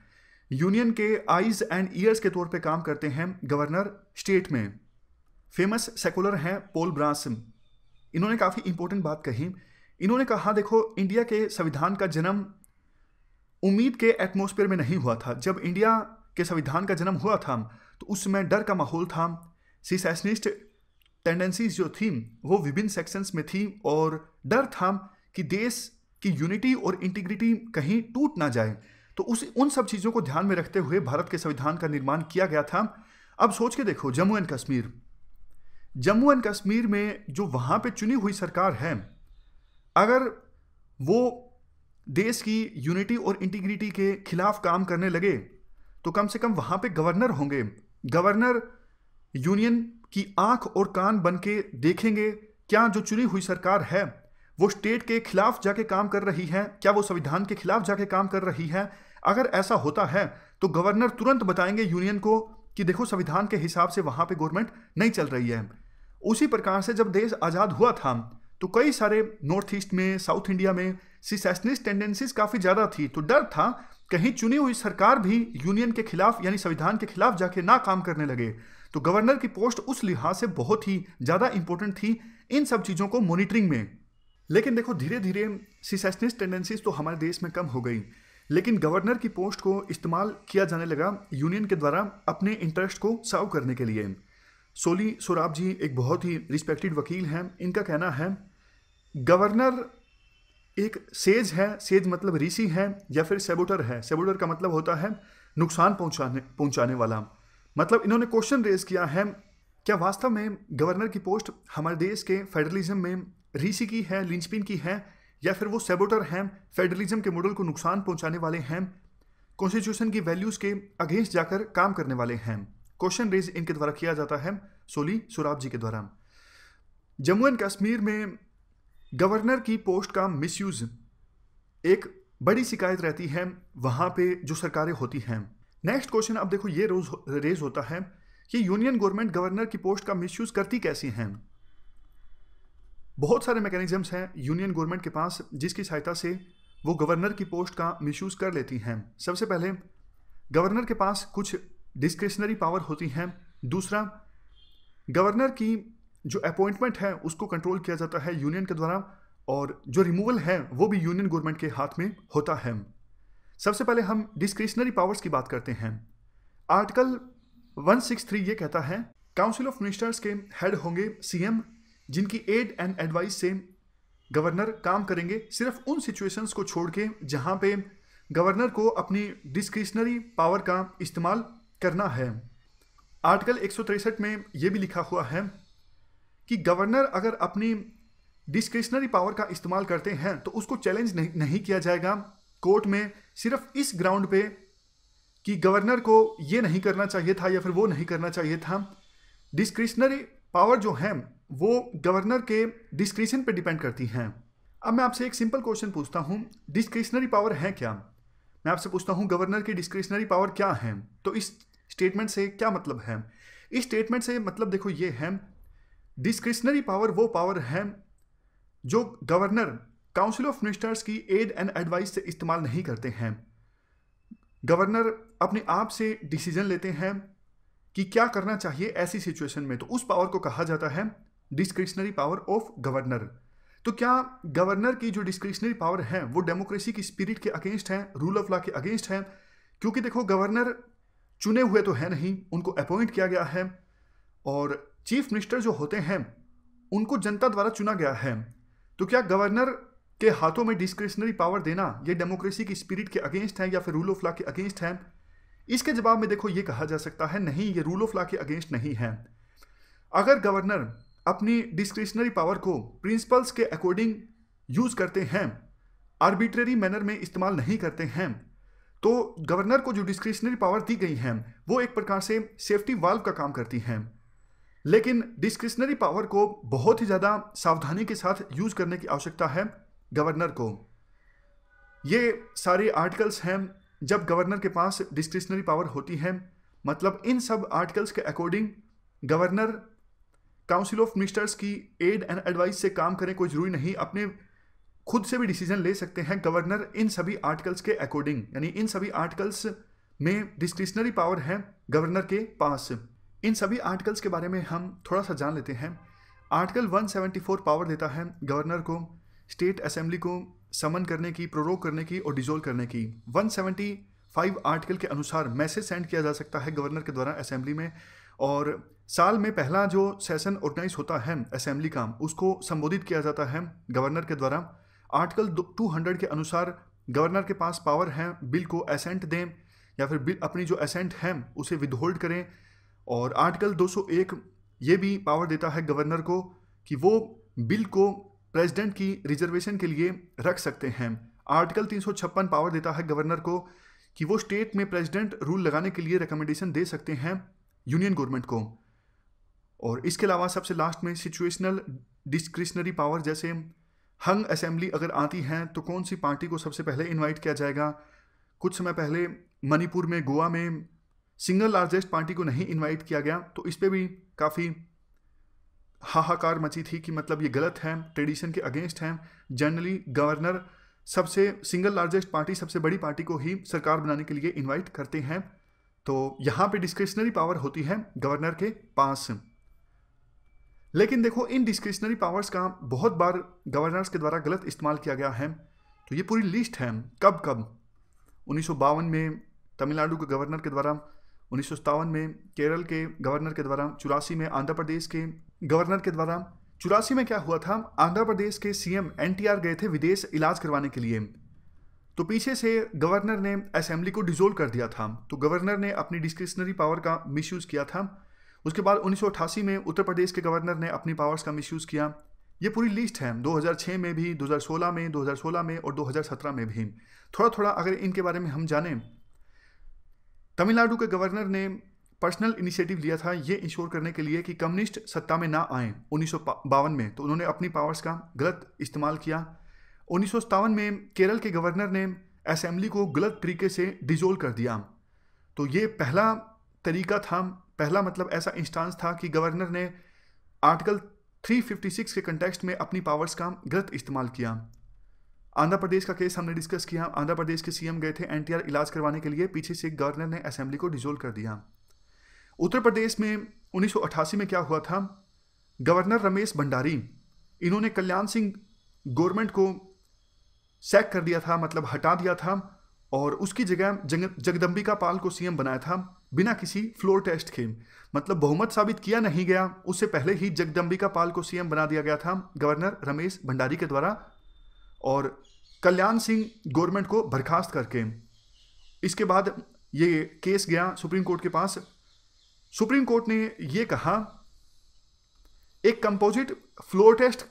यूनियन के आईज एंड ईयर्स के तौर पे काम करते हैं गवर्नर स्टेट में फेमस सेकुलर हैं पोल ब्रासम इन्होंने काफ़ी इंपॉर्टेंट बात कही इन्होंने कहा देखो इंडिया के संविधान का जन्म उम्मीद के एटमोसफेयर में नहीं हुआ था जब इंडिया के संविधान का जन्म हुआ था तो उसमें डर का माहौल था सीसैशनिस्ट टेंडेंसीज जो थी वो विभिन्न सेक्शंस में थी और डर था कि देश की यूनिटी और इंटीग्रिटी कहीं टूट ना जाए तो उस उन सब चीज़ों को ध्यान में रखते हुए भारत के संविधान का निर्माण किया गया था अब सोच के देखो जम्मू एंड कश्मीर जम्मू एंड कश्मीर में जो वहाँ पे चुनी हुई सरकार है अगर वो देश की यूनिटी और इंटीग्रिटी के खिलाफ काम करने लगे तो कम से कम वहाँ पे गवर्नर होंगे गवर्नर यूनियन की आंख और कान बन के देखेंगे क्या जो चुनी हुई सरकार है वो स्टेट के खिलाफ जाके काम कर रही है क्या वो संविधान के खिलाफ जाके काम कर रही है अगर ऐसा होता है तो गवर्नर तुरंत बताएंगे यूनियन को कि देखो संविधान के हिसाब से वहां पे गवर्नमेंट नहीं चल रही है उसी प्रकार से जब देश आज़ाद हुआ था तो कई सारे नॉर्थ ईस्ट में साउथ इंडिया में सिसेशनिस्ट टेंडेंसीज काफ़ी ज़्यादा थी तो डर था कहीं चुनी हुई सरकार भी यूनियन के खिलाफ यानी संविधान के खिलाफ जाके ना काम करने लगे तो गवर्नर की पोस्ट उस लिहाज से बहुत ही ज़्यादा इंपॉर्टेंट थी इन सब चीज़ों को मॉनिटरिंग में लेकिन देखो धीरे धीरे सिसेशनिस्ट टेंडेंसीज तो हमारे देश में कम हो गई लेकिन गवर्नर की पोस्ट को इस्तेमाल किया जाने लगा यूनियन के द्वारा अपने इंटरेस्ट को सर्व करने के लिए सोली सोराब जी एक बहुत ही रिस्पेक्टेड वकील हैं इनका कहना है गवर्नर एक सेज है सेज मतलब ऋषि है या फिर सेबोटर है सेबोटर का मतलब होता है नुकसान पहुंचाने पहुंचाने वाला मतलब इन्होंने क्वेश्चन रेज किया है क्या वास्तव में गवर्नर की पोस्ट हमारे देश के फेडरलिज्म में ऋषि की है लिंचपिन की है या फिर वो सेबोटर हैं फेडरलिज्म के मॉडल को नुकसान पहुंचाने वाले हैं कॉन्स्टिट्यूशन की वैल्यूज़ के अगेंस्ट जाकर काम करने वाले हैं क्वेश्चन रेज इनके द्वारा किया जाता है सोली सुराब जी के द्वारा जम्मू एंड कश्मीर में गवर्नर की पोस्ट का मिसयूज एक बड़ी शिकायत रहती है वहां पे जो सरकारें होती हैं नेक्स्ट क्वेश्चन अब देखो ये रोज रेज होता है कि यूनियन गवर्नमेंट गवर्नर की पोस्ट का मिसयूज करती कैसी हैं बहुत सारे मैकेनिज्म्स हैं यूनियन गवर्नमेंट के पास जिसकी सहायता से वो गवर्नर की पोस्ट का मिसयूज़ कर लेती हैं सबसे पहले गवर्नर के पास कुछ डिस्क्रिशनरी पावर होती हैं दूसरा गवर्नर की जो अपॉइंटमेंट है उसको कंट्रोल किया जाता है यूनियन के द्वारा और जो रिमूवल है वो भी यूनियन गवर्नमेंट के हाथ में होता है सबसे पहले हम डिस्क्रिशनरी पावर्स की बात करते हैं आर्टिकल 163 ये कहता है काउंसिल ऑफ मिनिस्टर्स के हेड होंगे सीएम जिनकी एड एंड एडवाइस से गवर्नर काम करेंगे सिर्फ उन सिचुएशंस को छोड़ के जहाँ पे गवर्नर को अपनी डिस्क्रिशनरी पावर का इस्तेमाल करना है आर्टिकल एक में ये भी लिखा हुआ है कि गवर्नर अगर अपनी डिस्क्रिशनरी पावर का इस्तेमाल करते हैं तो उसको चैलेंज नहीं, नहीं किया जाएगा कोर्ट में सिर्फ इस ग्राउंड पे कि गवर्नर को ये नहीं करना चाहिए था या फिर वो नहीं करना चाहिए था डिस्क्रिशनरी पावर जो है वो गवर्नर के डिस्क्रिशन पे डिपेंड करती हैं अब मैं आपसे एक सिंपल क्वेश्चन पूछता हूँ डिस्क्रिशनरी पावर है क्या मैं आपसे पूछता हूँ गवर्नर की डिस्क्रिशनरी पावर क्या है तो इस स्टेटमेंट से क्या मतलब है इस स्टेटमेंट से मतलब देखो ये है डिस्क्रिशनरी पावर वो पावर है जो गवर्नर काउंसिल ऑफ मिनिस्टर्स की एड एंड एडवाइस से इस्तेमाल नहीं करते हैं गवर्नर अपने आप से डिसीजन लेते हैं कि क्या करना चाहिए ऐसी सिचुएशन में तो उस पावर को कहा जाता है डिस्क्रिप्शनरी पावर ऑफ गवर्नर तो क्या गवर्नर की जो डिस्क्रिप्शनरी पावर है वो डेमोक्रेसी की स्पिरिट के अगेंस्ट है रूल ऑफ लॉ के अगेंस्ट है क्योंकि देखो गवर्नर चुने हुए तो है नहीं उनको अपॉइंट किया गया है और चीफ मिनिस्टर जो होते हैं उनको जनता द्वारा चुना गया है तो क्या गवर्नर के हाथों में डिस्क्रिप्शनरी पावर देना ये डेमोक्रेसी की स्पिरिट के अगेंस्ट है या फिर रूल ऑफ लॉ के अगेंस्ट है इसके जवाब में देखो ये कहा जा सकता है नहीं ये रूल ऑफ लॉ के अगेंस्ट नहीं है अगर गवर्नर अपनी डिस्क्रिशनरी पावर को प्रिंसिपल्स के अकॉर्डिंग यूज करते हैं आर्बिट्रेरी मैनर में इस्तेमाल नहीं करते हैं तो गवर्नर को जो डिस्क्रिशनरी पावर दी गई हैं वो एक प्रकार से सेफ्टी वाल्व का काम करती हैं लेकिन डिस्क्रिशनरी पावर को बहुत ही ज़्यादा सावधानी के साथ यूज करने की आवश्यकता है गवर्नर को ये सारे आर्टिकल्स हैं जब गवर्नर के पास डिस्क्रिशनरी पावर होती है मतलब इन सब आर्टिकल्स के according governor council of ministers की एड एंड एडवाइस से काम करें कोई जरूरी नहीं अपने खुद से भी डिसीजन ले सकते हैं गवर्नर इन सभी आर्टिकल्स के अकॉर्डिंग यानी इन सभी आर्टिकल्स में डिस्क्रिशनरी पावर है गवर्नर के पास इन सभी आर्टिकल्स के बारे में हम थोड़ा सा जान लेते हैं आर्टिकल 174 पावर देता है गवर्नर को स्टेट असेंबली को समन करने की प्रोरोग करने की और डिजोल्व करने की 175 आर्टिकल के अनुसार मैसेज सेंड किया जा सकता है गवर्नर के द्वारा असेंबली में और साल में पहला जो सेशन ऑर्गेनाइज होता है असेंबली का उसको संबोधित किया जाता है गवर्नर के द्वारा आर्टिकल 200 के अनुसार गवर्नर के पास पावर है बिल को असेंट दें या फिर बिल अपनी जो असेंट है उसे विदहोल्ड करें और आर्टिकल 201 ये भी पावर देता है गवर्नर को कि वो बिल को प्रेसिडेंट की रिजर्वेशन के लिए रख सकते हैं आर्टिकल 356 पावर देता है गवर्नर को कि वो स्टेट में प्रेसिडेंट रूल लगाने के लिए रिकमेंडेशन दे सकते हैं यूनियन गवर्नमेंट को और इसके अलावा सबसे लास्ट में सिचुएशनल डिस्क्रिशनरी पावर जैसे हंग असेंबली अगर आती हैं तो कौन सी पार्टी को सबसे पहले इनवाइट किया जाएगा कुछ समय पहले मणिपुर में गोवा में सिंगल लार्जेस्ट पार्टी को नहीं इनवाइट किया गया तो इस पर भी काफ़ी हाहाकार मची थी कि मतलब ये गलत है ट्रेडिशन के अगेंस्ट हैं जनरली गवर्नर सबसे सिंगल लार्जेस्ट पार्टी सबसे बड़ी पार्टी को ही सरकार बनाने के लिए इनवाइट करते हैं तो यहाँ पे डिस्क्रिशनरी पावर होती है गवर्नर के पास लेकिन देखो इन डिस्क्रिशनरी पावर्स का बहुत बार गवर्नर्स के द्वारा गलत इस्तेमाल किया गया है तो ये पूरी लिस्ट है कब कब उन्नीस में तमिलनाडु के गवर्नर के द्वारा उन्नीस में केरल के गवर्नर के द्वारा चौरासी में आंध्र प्रदेश के गवर्नर के द्वारा चौरासी में क्या हुआ था आंध्र प्रदेश के सीएम एनटीआर गए थे विदेश इलाज करवाने के लिए तो पीछे से गवर्नर ने असेंबली को डिजोल्व कर दिया था तो गवर्नर ने अपनी डिस्क्रिशनरी पावर का मिसयूज़ किया था उसके बाद उन्नीस में उत्तर प्रदेश के गवर्नर ने अपनी पावर्स का मिसयूज़ किया ये पूरी लिस्ट है 2006 में भी 2016 में 2016 में और 2017 में भी थोड़ा थोड़ा अगर इनके बारे में हम जाने तमिलनाडु के गवर्नर ने पर्सनल इनिशिएटिव लिया था ये इंश्योर करने के लिए कि कम्युनिस्ट सत्ता में ना आए उन्नीस में तो उन्होंने अपनी पावर्स का गलत इस्तेमाल किया उन्नीस में केरल के गवर्नर ने असेंबली को गलत तरीके से डिजोल्व कर दिया तो ये पहला तरीका था पहला मतलब ऐसा इंस्टांस था कि गवर्नर ने आर्टिकल 356 के कंटेक्स्ट में अपनी पावर्स का गलत इस्तेमाल किया आंध्र प्रदेश का केस हमने डिस्कस किया आंध्र प्रदेश के सीएम गए थे एनटीआर इलाज करवाने के लिए पीछे से गवर्नर ने असेंबली को डिजोल्व कर दिया उत्तर प्रदेश में उन्नीस में क्या हुआ था गवर्नर रमेश भंडारी इन्होंने कल्याण सिंह गवर्नमेंट को सैक कर दिया था मतलब हटा दिया था और उसकी जगह जगदम्बिका पाल को सीएम बनाया था बिना किसी फ्लोर टेस्ट के मतलब बहुमत साबित किया नहीं गया उससे पहले ही जगदम्बिका पाल को सीएम बना दिया गया था गवर्नर रमेश भंडारी के द्वारा और कल्याण सिंह गवर्नमेंट को बर्खास्त करके इसके बाद ये केस गया सुप्रीम कोर्ट के पास सुप्रीम कोर्ट ने यह कहा एक कंपोजिट फ्लोर टेस्ट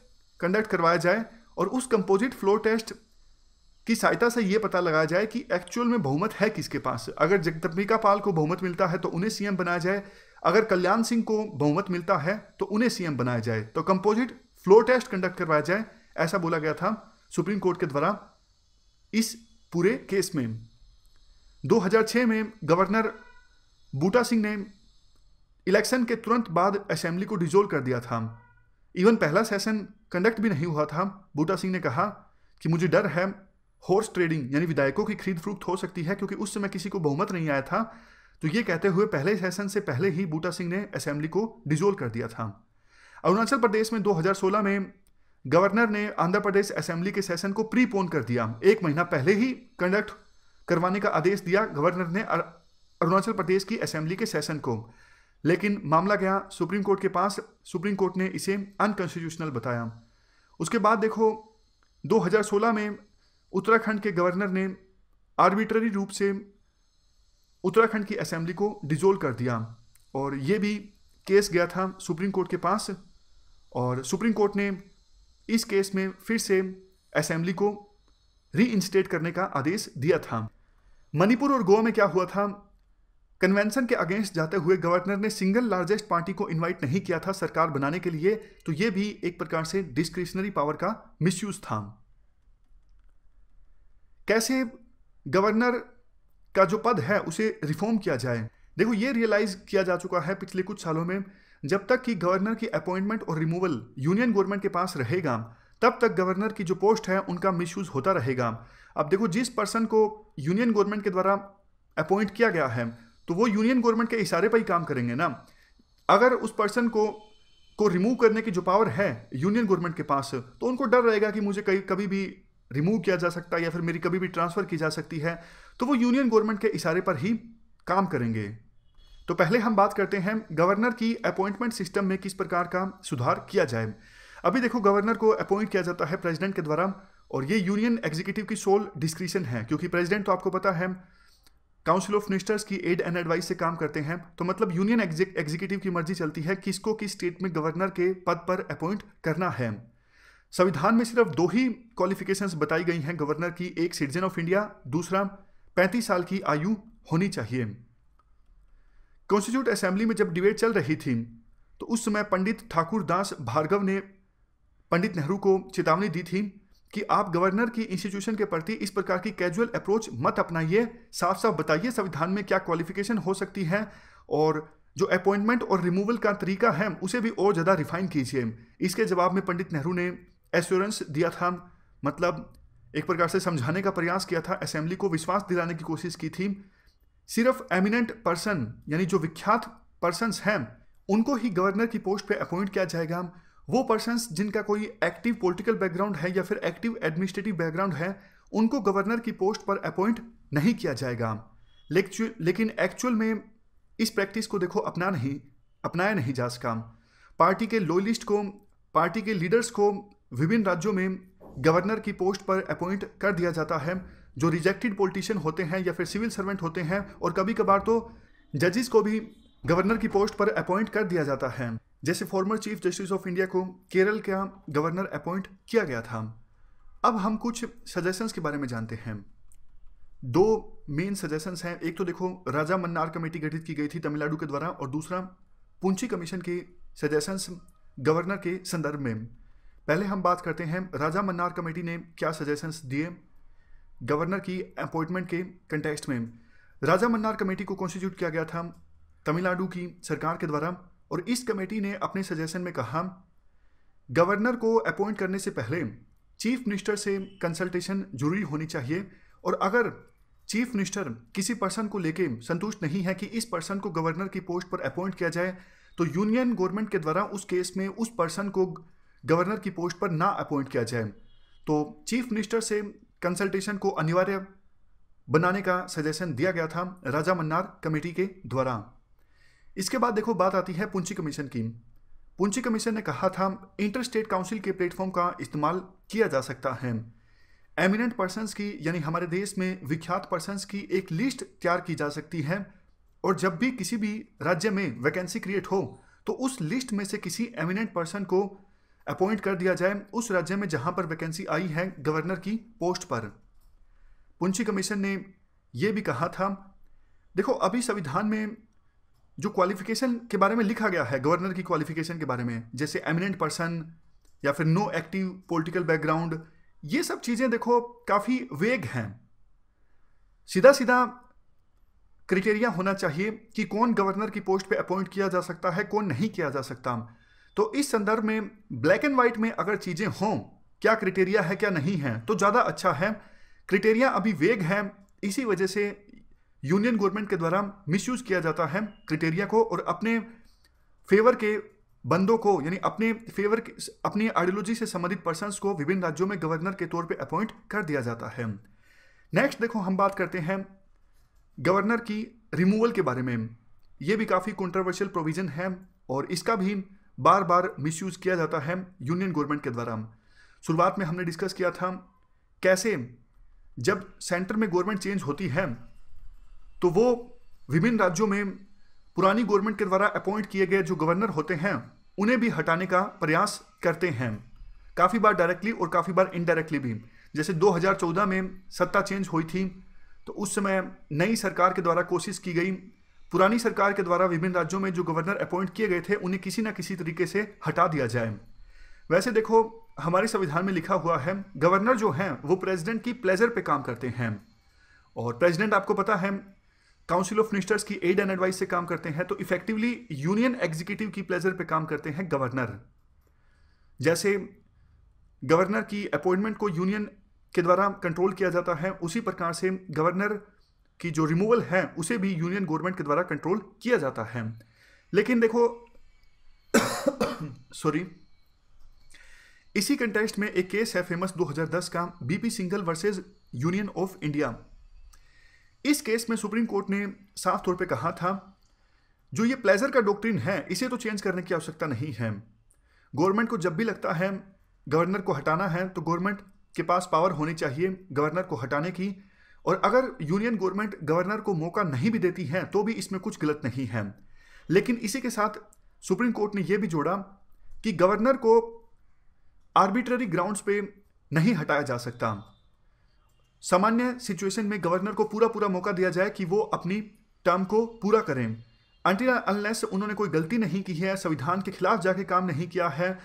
कंडक्ट करवाया जाए और उस कंपोजिट फ्लोर टेस्ट की सहायता से यह पता लगाया जाए कि एक्चुअल में बहुमत है किसके पास अगर जगदम्बिका पाल को बहुमत मिलता है तो उन्हें सीएम बनाया जाए अगर कल्याण सिंह को बहुमत मिलता है तो उन्हें सीएम बनाया जाए तो कंपोजिट फ्लोर टेस्ट कंडक्ट करवाया जाए ऐसा बोला गया था सुप्रीम कोर्ट के द्वारा इस पूरे केस में 2006 में गवर्नर बूटा सिंह ने इलेक्शन के तुरंत बाद असेंबली को डिजोल्व कर दिया था इवन पहला सेशन कंडक्ट भी नहीं हुआ था बूटा सिंह ने कहा कि मुझे डर है हॉर्स ट्रेडिंग यानी विधायकों की खरीद फरूख्त हो सकती है क्योंकि उस समय किसी को बहुमत नहीं आया था तो ये कहते हुए पहले सेशन से पहले ही बूटा सिंह ने असेंबली को डिजोल्व कर दिया था अरुणाचल प्रदेश में 2016 में गवर्नर ने आंध्र प्रदेश असेंबली के सेशन को प्रीपोन कर दिया एक महीना पहले ही कंडक्ट करवाने का आदेश दिया गवर्नर ने अरुणाचल प्रदेश की असेंबली के सेशन को लेकिन मामला गया सुप्रीम कोर्ट के पास सुप्रीम कोर्ट ने इसे अनकॉन्स्टिट्यूशनल बताया उसके बाद देखो 2016 में उत्तराखंड के गवर्नर ने आर्बिट्ररी रूप से उत्तराखंड की असेंबली को डिजोल्व कर दिया और ये भी केस गया था सुप्रीम कोर्ट के पास और सुप्रीम कोर्ट ने इस केस में फिर से असेंबली को रीइंस्टेट करने का आदेश दिया था मणिपुर और गोवा में क्या हुआ था कन्वेंशन के अगेंस्ट जाते हुए गवर्नर ने सिंगल लार्जेस्ट पार्टी को इनवाइट नहीं किया था सरकार बनाने के लिए तो ये भी एक प्रकार से डिस्क्रिशनरी पावर का मिसयूज था कैसे गवर्नर का जो पद है उसे रिफॉर्म किया जाए देखो ये रियलाइज किया जा चुका है पिछले कुछ सालों में जब तक कि गवर्नर की अपॉइंटमेंट और रिमूवल यूनियन गवर्नमेंट के पास रहेगा तब तक गवर्नर की जो पोस्ट है उनका मिसयूज होता रहेगा अब देखो जिस पर्सन को यूनियन गवर्नमेंट के द्वारा अपॉइंट किया गया है तो वो यूनियन गवर्नमेंट के इशारे पर ही काम करेंगे ना अगर उस पर्सन को को रिमूव करने की जो पावर है यूनियन गवर्नमेंट के पास तो उनको डर रहेगा कि मुझे कभी भी रिमूव किया जा सकता है या फिर मेरी कभी भी ट्रांसफ़र की जा सकती है तो वो यूनियन गवर्नमेंट के इशारे पर ही काम करेंगे तो पहले हम बात करते हैं गवर्नर की अपॉइंटमेंट सिस्टम में किस प्रकार का सुधार किया जाए अभी देखो गवर्नर को अपॉइंट किया जाता है प्रेसिडेंट के द्वारा और ये यूनियन एग्जीक्यूटिव की सोल डिस्क्रिशन है क्योंकि प्रेसिडेंट तो आपको पता है काउंसिल ऑफ मिनिस्टर्स की एड एंड एडवाइस से काम करते हैं तो मतलब यूनियन एग्जीक्यूटिव की मर्जी चलती है किसको किस स्टेट में गवर्नर के पद पर अपॉइंट करना है संविधान में सिर्फ दो ही क्वालिफिकेशंस बताई गई हैं गवर्नर की एक सिटीजन ऑफ इंडिया दूसरा पैंतीस साल की आयु होनी चाहिए कॉन्स्टिट्यूट असेंबली में जब डिबेट चल रही थी तो उस समय पंडित ठाकुर दास भार्गव ने पंडित नेहरू को चेतावनी दी थी कि आप गवर्नर की इंस्टीट्यूशन के प्रति इस प्रकार की कैजुअल अप्रोच मत अपनाइए साफ साफ बताइए संविधान में क्या क्वालिफिकेशन हो सकती है और जो अपॉइंटमेंट और रिमूवल का तरीका है उसे भी और ज़्यादा रिफाइन कीजिए इसके जवाब में पंडित नेहरू ने एश्योरेंस दिया था मतलब एक प्रकार से समझाने का प्रयास किया था असेंबली को विश्वास दिलाने की कोशिश की थी सिर्फ एमिनेंट पर्सन यानी जो विख्यात पर्सनस हैं उनको ही गवर्नर की पोस्ट पे अपॉइंट किया जाएगा वो पर्सन जिनका कोई एक्टिव पॉलिटिकल बैकग्राउंड है या फिर एक्टिव एडमिनिस्ट्रेटिव बैकग्राउंड है उनको गवर्नर की पोस्ट पर अपॉइंट नहीं किया जाएगा लेकिन एक्चुअल में इस प्रैक्टिस को देखो अपना नहीं अपनाया नहीं जा सका पार्टी के लोलिस्ट को पार्टी के लीडर्स को विभिन्न राज्यों में गवर्नर की पोस्ट पर अपॉइंट कर दिया जाता है जो रिजेक्टेड पॉलिटिशियन होते हैं या फिर सिविल सर्वेंट होते हैं और कभी कभार तो जजेस को भी गवर्नर की पोस्ट पर अपॉइंट कर दिया जाता है जैसे former chief justice of India को केरल का गवर्नर अपॉइंट किया गया था अब हम कुछ सजेशंस के बारे में जानते हैं दो मेन सजेशंस हैं एक तो देखो राजा मन्नार कमेटी गठित की गई थी तमिलनाडु के द्वारा और दूसरा पूंछी कमीशन के सजेशंस गवर्नर के संदर्भ में पहले हम बात करते हैं राजा मन्नार कमेटी ने क्या सजेशंस दिए गवर्नर की अपॉइंटमेंट के कंटेक्स्ट में राजा मन्नार कमेटी को कॉन्स्टिट्यूट किया गया था तमिलनाडु की सरकार के द्वारा और इस कमेटी ने अपने सजेशन में कहा गवर्नर को अपॉइंट करने से पहले चीफ मिनिस्टर से कंसल्टेशन जरूरी होनी चाहिए और अगर चीफ मिनिस्टर किसी पर्सन को लेके संतुष्ट नहीं है कि इस पर्सन को गवर्नर की पोस्ट पर अपॉइंट किया जाए तो यूनियन गवर्नमेंट के द्वारा उस केस में उस पर्सन को गवर्नर की पोस्ट पर ना अपॉइंट किया जाए तो चीफ मिनिस्टर से कंसल्टेशन को अनिवार्य बनाने का सजेशन दिया गया था राजा मन्नार कमेटी के द्वारा इसके बाद देखो बात आती है पुंची कमीशन की पुंची कमीशन ने कहा था इंटर स्टेट काउंसिल के प्लेटफॉर्म का इस्तेमाल किया जा सकता है एमिनेंट पर्सनस की यानी हमारे देश में विख्यात पर्सनस की एक लिस्ट तैयार की जा सकती है और जब भी किसी भी राज्य में वैकेंसी क्रिएट हो तो उस लिस्ट में से किसी एमिनेंट पर्सन को अपॉइंट कर दिया जाए उस राज्य में जहां पर वैकेंसी आई है गवर्नर की पोस्ट पर पुंछी कमीशन ने यह भी कहा था देखो अभी संविधान में जो क्वालिफिकेशन के बारे में लिखा गया है गवर्नर की क्वालिफिकेशन के बारे में जैसे एमिनेंट पर्सन या फिर नो एक्टिव पॉलिटिकल बैकग्राउंड ये सब चीज़ें देखो काफ़ी वेग हैं सीधा सीधा क्रिटेरिया होना चाहिए कि कौन गवर्नर की पोस्ट पे अपॉइंट किया जा सकता है कौन नहीं किया जा सकता तो इस संदर्भ में ब्लैक एंड व्हाइट में अगर चीज़ें हों क्या क्रिटेरिया है क्या नहीं है तो ज़्यादा अच्छा है क्रिटेरिया अभी वेग है इसी वजह से यूनियन गवर्नमेंट के द्वारा मिसयूज किया जाता है क्रिटेरिया को और अपने फेवर के बंदों को यानी अपने फेवर के अपनी आइडियोलॉजी से संबंधित पर्सन को विभिन्न राज्यों में गवर्नर के तौर पर अपॉइंट कर दिया जाता है नेक्स्ट देखो हम बात करते हैं गवर्नर की रिमूवल के बारे में ये भी काफ़ी कॉन्ट्रोवर्शियल प्रोविज़न है और इसका भी बार बार मिसयूज़ किया जाता है यूनियन गवर्नमेंट के द्वारा शुरुआत में हमने डिस्कस किया था कैसे जब सेंटर में गवर्नमेंट चेंज होती है तो वो विभिन्न राज्यों में पुरानी गवर्नमेंट के द्वारा अपॉइंट किए गए जो गवर्नर होते हैं उन्हें भी हटाने का प्रयास करते हैं काफ़ी बार डायरेक्टली और काफ़ी बार इनडायरेक्टली भी जैसे 2014 में सत्ता चेंज हुई थी तो उस समय नई सरकार के द्वारा कोशिश की गई पुरानी सरकार के द्वारा विभिन्न राज्यों में जो गवर्नर अपॉइंट किए गए थे उन्हें किसी न किसी तरीके से हटा दिया जाए वैसे देखो हमारे संविधान में लिखा हुआ है गवर्नर जो हैं वो प्रेसिडेंट की प्लेजर पे काम करते हैं और प्रेसिडेंट आपको पता है काउंसिल ऑफ मिनिस्टर्स की एड एंड एडवाइस से काम करते हैं तो इफेक्टिवली यूनियन एग्जीक्यूटिव की प्लेजर पे काम करते हैं गवर्नर जैसे गवर्नर की अपॉइंटमेंट को यूनियन के द्वारा कंट्रोल किया जाता है उसी प्रकार से गवर्नर की जो रिमूवल है उसे भी यूनियन गवर्नमेंट के द्वारा कंट्रोल किया जाता है लेकिन देखो सॉरी इसी कंटेक्स्ट में एक केस है फेमस 2010 का BP Singhal versus union of India इस केस में सुप्रीम कोर्ट ने साफ तौर पे कहा था जो ये प्लेजर का डॉक्ट्रिन है इसे तो चेंज करने की आवश्यकता नहीं है गवर्नमेंट को जब भी लगता है गवर्नर को हटाना है तो गवर्नमेंट के पास पावर होनी चाहिए गवर्नर को हटाने की और अगर यूनियन गवर्नमेंट गवर्नर को मौका नहीं भी देती है तो भी इसमें कुछ गलत नहीं है लेकिन इसी के साथ सुप्रीम कोर्ट ने यह भी जोड़ा कि गवर्नर को आर्बिट्ररी ग्राउंड्स पे नहीं हटाया जा सकता सामान्य सिचुएशन में गवर्नर को पूरा पूरा मौका दिया जाए कि वो अपनी टर्म को पूरा करें अंटिल अनलेस उन्होंने कोई गलती नहीं की है संविधान के खिलाफ जाके काम नहीं किया है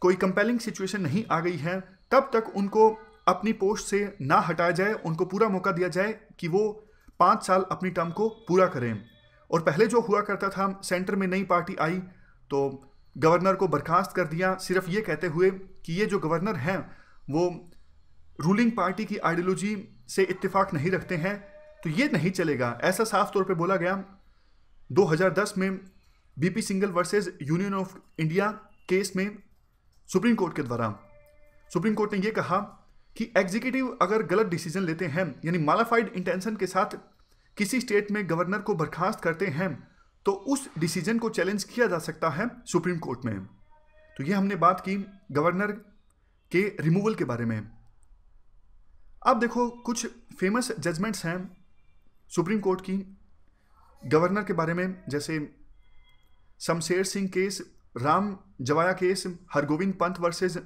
कोई कंपेलिंग सिचुएशन नहीं आ गई है तब तक उनको अपनी पोस्ट से ना हटाया जाए उनको पूरा मौका दिया जाए कि वो पाँच साल अपनी टर्म को पूरा करें और पहले जो हुआ करता था सेंटर में नई पार्टी आई तो गवर्नर को बर्खास्त कर दिया सिर्फ ये कहते हुए कि ये जो गवर्नर हैं वो रूलिंग पार्टी की आइडियोलॉजी से इत्तेफाक नहीं रखते हैं तो ये नहीं चलेगा ऐसा साफ तौर पे बोला गया 2010 में BP Singhal versus union of India case में सुप्रीम कोर्ट के द्वारा सुप्रीम कोर्ट ने यह कहा कि एग्जीक्यूटिव अगर गलत डिसीजन लेते हैं यानी मालाफाइड इंटेंशन के साथ किसी स्टेट में गवर्नर को बर्खास्त करते हैं तो उस डिसीजन को चैलेंज किया जा सकता है सुप्रीम कोर्ट में तो ये हमने बात की गवर्नर के रिमूवल के बारे में अब देखो कुछ फेमस जजमेंट्स हैं सुप्रीम कोर्ट की गवर्नर के बारे में जैसे Shamsher Singh case Ram Jawaya case Hargovind Pant versus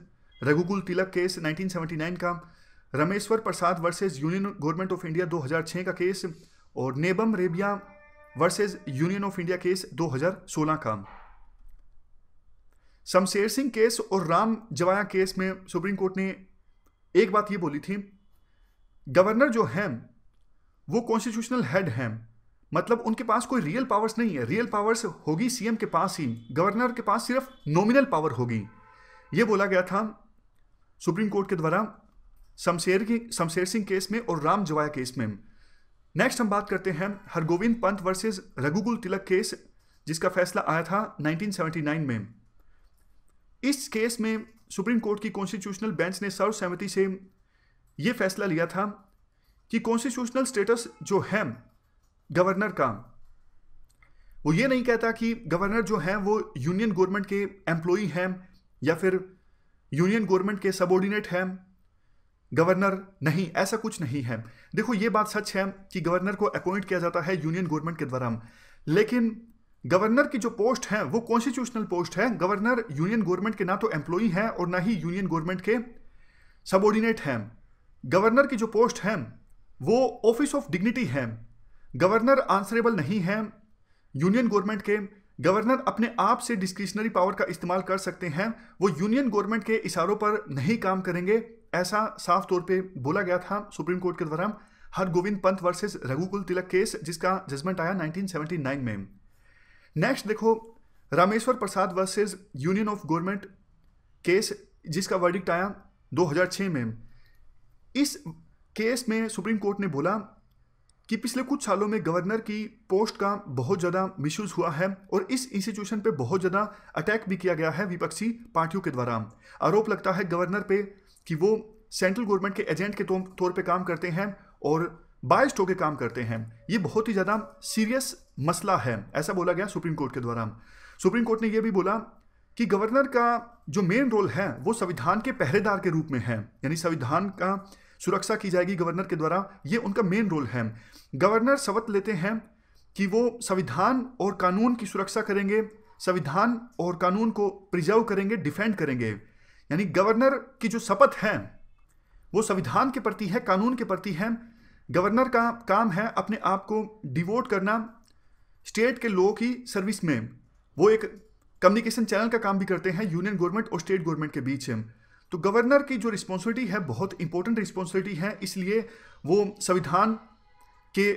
Raghukul Tilak case 1979 का Rameshwar Prasad versus union government of India 2006 का केस और Nabam Rebia versus union of India case 2016 का शमशेर सिंह केस और राम जवाया केस में सुप्रीम कोर्ट ने एक बात ये बोली थी गवर्नर जो हैं वो कॉन्स्टिट्यूशनल हेड हैं मतलब उनके पास कोई रियल पावर्स नहीं है रियल पावर्स होगी सीएम के पास ही गवर्नर के पास सिर्फ नॉमिनल पावर होगी ये बोला गया था सुप्रीम कोर्ट के द्वारा शमशेर की शमशेर सिंह केस में और राम जवाया केस में नेक्स्ट हम बात करते हैं हरगोविंद पंत वर्सेस रघुगुल तिलक केस जिसका फैसला आया था 1979 में इस केस में सुप्रीम कोर्ट की कॉन्स्टिट्यूशनल बेंच ने सर्वसहमति से ये फैसला लिया था कि कॉन्स्टिट्यूशनल स्टेटस जो है गवर्नर का वो ये नहीं कहता कि गवर्नर जो हैं वो यूनियन गवर्नमेंट के एम्प्लॉई हैं या फिर यूनियन गवर्नमेंट के सबोर्डिनेट हैं गवर्नर नहीं ऐसा कुछ नहीं है देखो ये बात सच है कि गवर्नर को अपॉइंट किया जाता है यूनियन गवर्नमेंट के द्वारा लेकिन गवर्नर की जो पोस्ट है वो कॉन्स्टिट्यूशनल पोस्ट है गवर्नर यूनियन गवर्नमेंट के ना तो एम्प्लॉई हैं और ना ही यूनियन गवर्नमेंट के सबोर्डिनेट हैं गवर्नर की जो पोस्ट है वो ऑफिस ऑफ डिग्निटी है गवर्नर आंसरेबल नहीं है यूनियन गवर्नमेंट के गवर्नर अपने आप से डिस्क्रिशनरी पावर का इस्तेमाल कर सकते हैं वो यूनियन गवर्नमेंट के इशारों पर नहीं काम करेंगे ऐसा साफ तौर पे बोला गया था सुप्रीम कोर्ट के द्वारा Hargovind Pant versus Raghukul Tilak case जिसका जजमेंट आया 1979 में नेक्स्ट देखो Rameshwar Prasad versus union of government case जिसका वर्डिक्ट आया 2006 में इस केस में सुप्रीम कोर्ट ने बोला कि पिछले कुछ सालों में गवर्नर की पोस्ट का बहुत ज़्यादा मिसयूज हुआ है और इस इंस्टीट्यूशन पे बहुत ज़्यादा अटैक भी किया गया है विपक्षी पार्टियों के द्वारा आरोप लगता है गवर्नर पे कि वो सेंट्रल गवर्नमेंट के एजेंट के तौर पर काम करते हैं और बायस्ट होकर काम करते हैं ये बहुत ही ज़्यादा सीरियस मसला है ऐसा बोला गया सुप्रीम कोर्ट के द्वारा सुप्रीम कोर्ट ने यह भी बोला कि गवर्नर का जो मेन रोल है वो संविधान के पहरेदार के रूप में है यानी संविधान का सुरक्षा की जाएगी गवर्नर के द्वारा ये उनका मेन रोल है गवर्नर शपथ लेते हैं कि वो संविधान और कानून की सुरक्षा करेंगे संविधान और कानून को प्रिजर्व करेंगे डिफेंड करेंगे यानी गवर्नर की जो शपथ है वो संविधान के प्रति है कानून के प्रति है गवर्नर का काम है अपने आप को डिवोट करना स्टेट के लोगों की सर्विस में वो एक कम्युनिकेशन चैनल का काम भी करते हैं यूनियन गवर्नमेंट और स्टेट गवर्नमेंट के बीच तो गवर्नर की जो रिस्पॉन्सिबिलिटी है बहुत इंपॉर्टेंट रिस्पॉन्सिबिलिटी है इसलिए वो संविधान के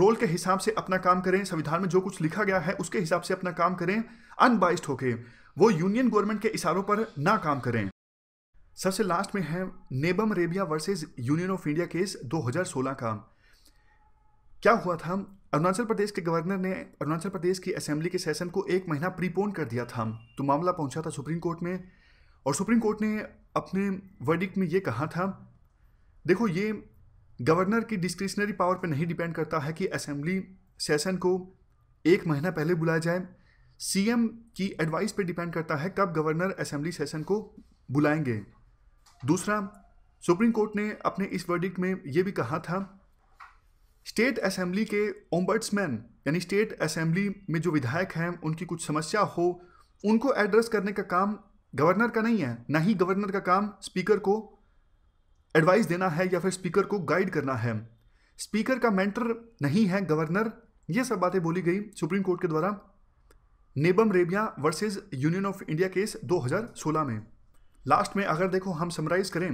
रोल के हिसाब से अपना काम करें संविधान में जो कुछ लिखा गया है उसके हिसाब से अपना काम करें अनबाइस्ड होके वो यूनियन गवर्नमेंट के इशारों पर ना काम करें सबसे लास्ट में है Nabam Rebia versus union of India case 2016 का क्या हुआ था अरुणाचल प्रदेश के गवर्नर ने अरुणाचल प्रदेश की असेंबली के सेशन को एक महीना प्रीपोन कर दिया था तो मामला पहुंचा था सुप्रीम कोर्ट में और सुप्रीम कोर्ट ने अपने वर्डिक्ट में ये कहा था देखो ये गवर्नर की डिस्क्रिशनरी पावर पर नहीं डिपेंड करता है कि असेंबली सेशन को एक महीना पहले बुलाया जाए सीएम की एडवाइस पर डिपेंड करता है कब गवर्नर असेंबली सेशन को बुलाएंगे दूसरा सुप्रीम कोर्ट ने अपने इस वर्डिक्ट में ये भी कहा था स्टेट असेंबली के ओम्बर्ट्समैन यानी स्टेट असेंबली में जो विधायक हैं उनकी कुछ समस्या हो उनको एड्रेस करने का काम गवर्नर का नहीं है ना ही गवर्नर का काम स्पीकर को एडवाइस देना है या फिर स्पीकर को गाइड करना है स्पीकर का मेंटर नहीं है गवर्नर ये सब बातें बोली गई सुप्रीम कोर्ट के द्वारा Nabam Rebia versus union of India case 2016 में लास्ट में अगर देखो हम समराइज करें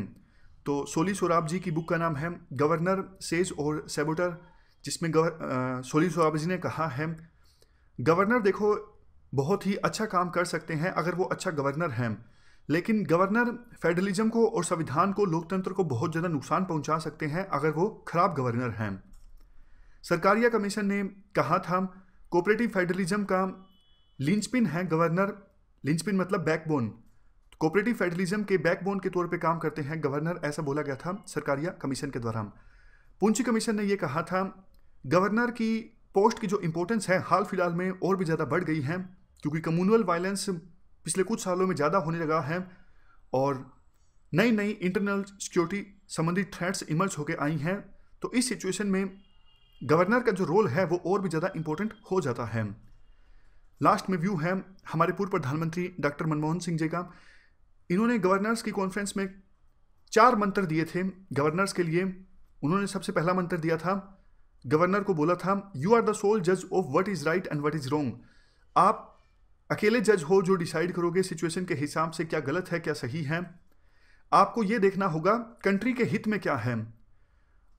तो सोली सोराब जी की बुक का नाम है गवर्नर सेज और सेबोटर जिसमें गवर आ, सोली सोराब जी ने कहा है गवर्नर देखो बहुत ही अच्छा काम कर सकते हैं अगर वो अच्छा गवर्नर हैं लेकिन गवर्नर फेडरलिज्म को और संविधान को लोकतंत्र को बहुत ज़्यादा नुकसान पहुंचा सकते हैं अगर वो खराब गवर्नर हैं सरकारिया कमीशन ने कहा था कोऑपरेटिव फेडरलिज्म का लिंचपिन है गवर्नर लिंचपिन मतलब बैकबोन कोऑपरेटिव फेडरलिज्म के बैकबोन के तौर पे काम करते हैं गवर्नर ऐसा बोला गया था सरकारिया कमीशन के द्वारा पूंछी कमीशन ने यह कहा था गवर्नर की पोस्ट की जो इम्पोर्टेंस है हाल फिलहाल में और भी ज़्यादा बढ़ गई है क्योंकि कम्युनल वायलेंस पिछले कुछ सालों में ज़्यादा होने लगा है और नई नई इंटरनल सिक्योरिटी संबंधी थ्रेट्स इमर्ज होकर आई हैं तो इस सिचुएशन में गवर्नर का जो रोल है वो और भी ज़्यादा इम्पोर्टेंट हो जाता है लास्ट में व्यू है हमारे पूर्व प्रधानमंत्री डॉक्टर मनमोहन सिंह जी का इन्होंने गवर्नर्स की कॉन्फ्रेंस में चार मंत्र दिए थे गवर्नर्स के लिए उन्होंने सबसे पहला मंत्र दिया था गवर्नर को बोला था यू आर द सोल जज of what is right and what is wrong आप अकेले जज हो जो डिसाइड करोगे सिचुएशन के हिसाब से क्या गलत है क्या सही है आपको ये देखना होगा कंट्री के हित में क्या है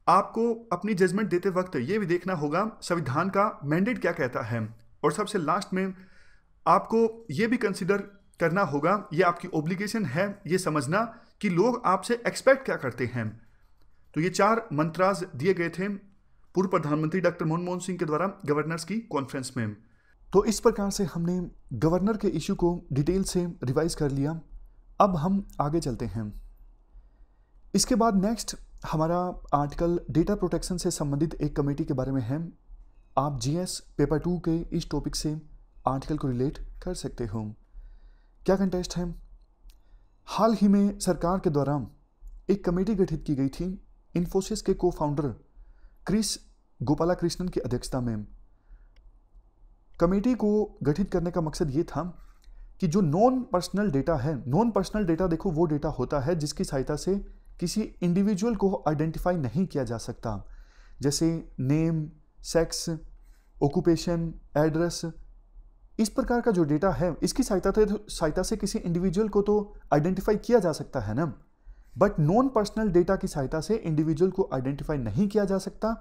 आपको अपनी जजमेंट देते वक्त ये भी देखना होगा संविधान का मैंडेट क्या कहता है और सबसे लास्ट में आपको ये भी कंसिडर करना होगा ये आपकी ओब्लिगेशन है ये समझना कि लोग आपसे एक्सपेक्ट क्या करते हैं तो ये चार मंत्राज दिए गए थे पूर्व प्रधानमंत्री डॉक्टर मनमोहन सिंह के द्वारा गवर्नर्स की कॉन्फ्रेंस में तो इस प्रकार से हमने गवर्नर के इशू को डिटेल से रिवाइज कर लिया अब हम आगे चलते हैं इसके बाद नेक्स्ट हमारा आर्टिकल डेटा प्रोटेक्शन से संबंधित एक कमेटी के बारे में है आप जीएस पेपर टू के इस टॉपिक से आर्टिकल को रिलेट कर सकते हो क्या कंटेस्ट है हाल ही में सरकार के द्वारा एक कमेटी गठित की गई थी इन्फोसिस के को फाउंडर क्रिस गोपाला कृष्णन की अध्यक्षता में कमेटी को गठित करने का मकसद ये था कि जो नॉन पर्सनल डेटा है नॉन पर्सनल डेटा देखो वो डेटा होता है जिसकी सहायता से किसी इंडिविजुअल को आइडेंटिफाई नहीं किया जा सकता जैसे नेम सेक्स ऑक्यूपेशन एड्रेस इस प्रकार का जो डेटा है इसकी सहायता से सहायता से किसी इंडिविजुअल को तो आइडेंटिफाई किया जा सकता है ना बट नॉन पर्सनल डेटा की सहायता से इंडिविजुअल को आइडेंटिफाई नहीं किया जा सकता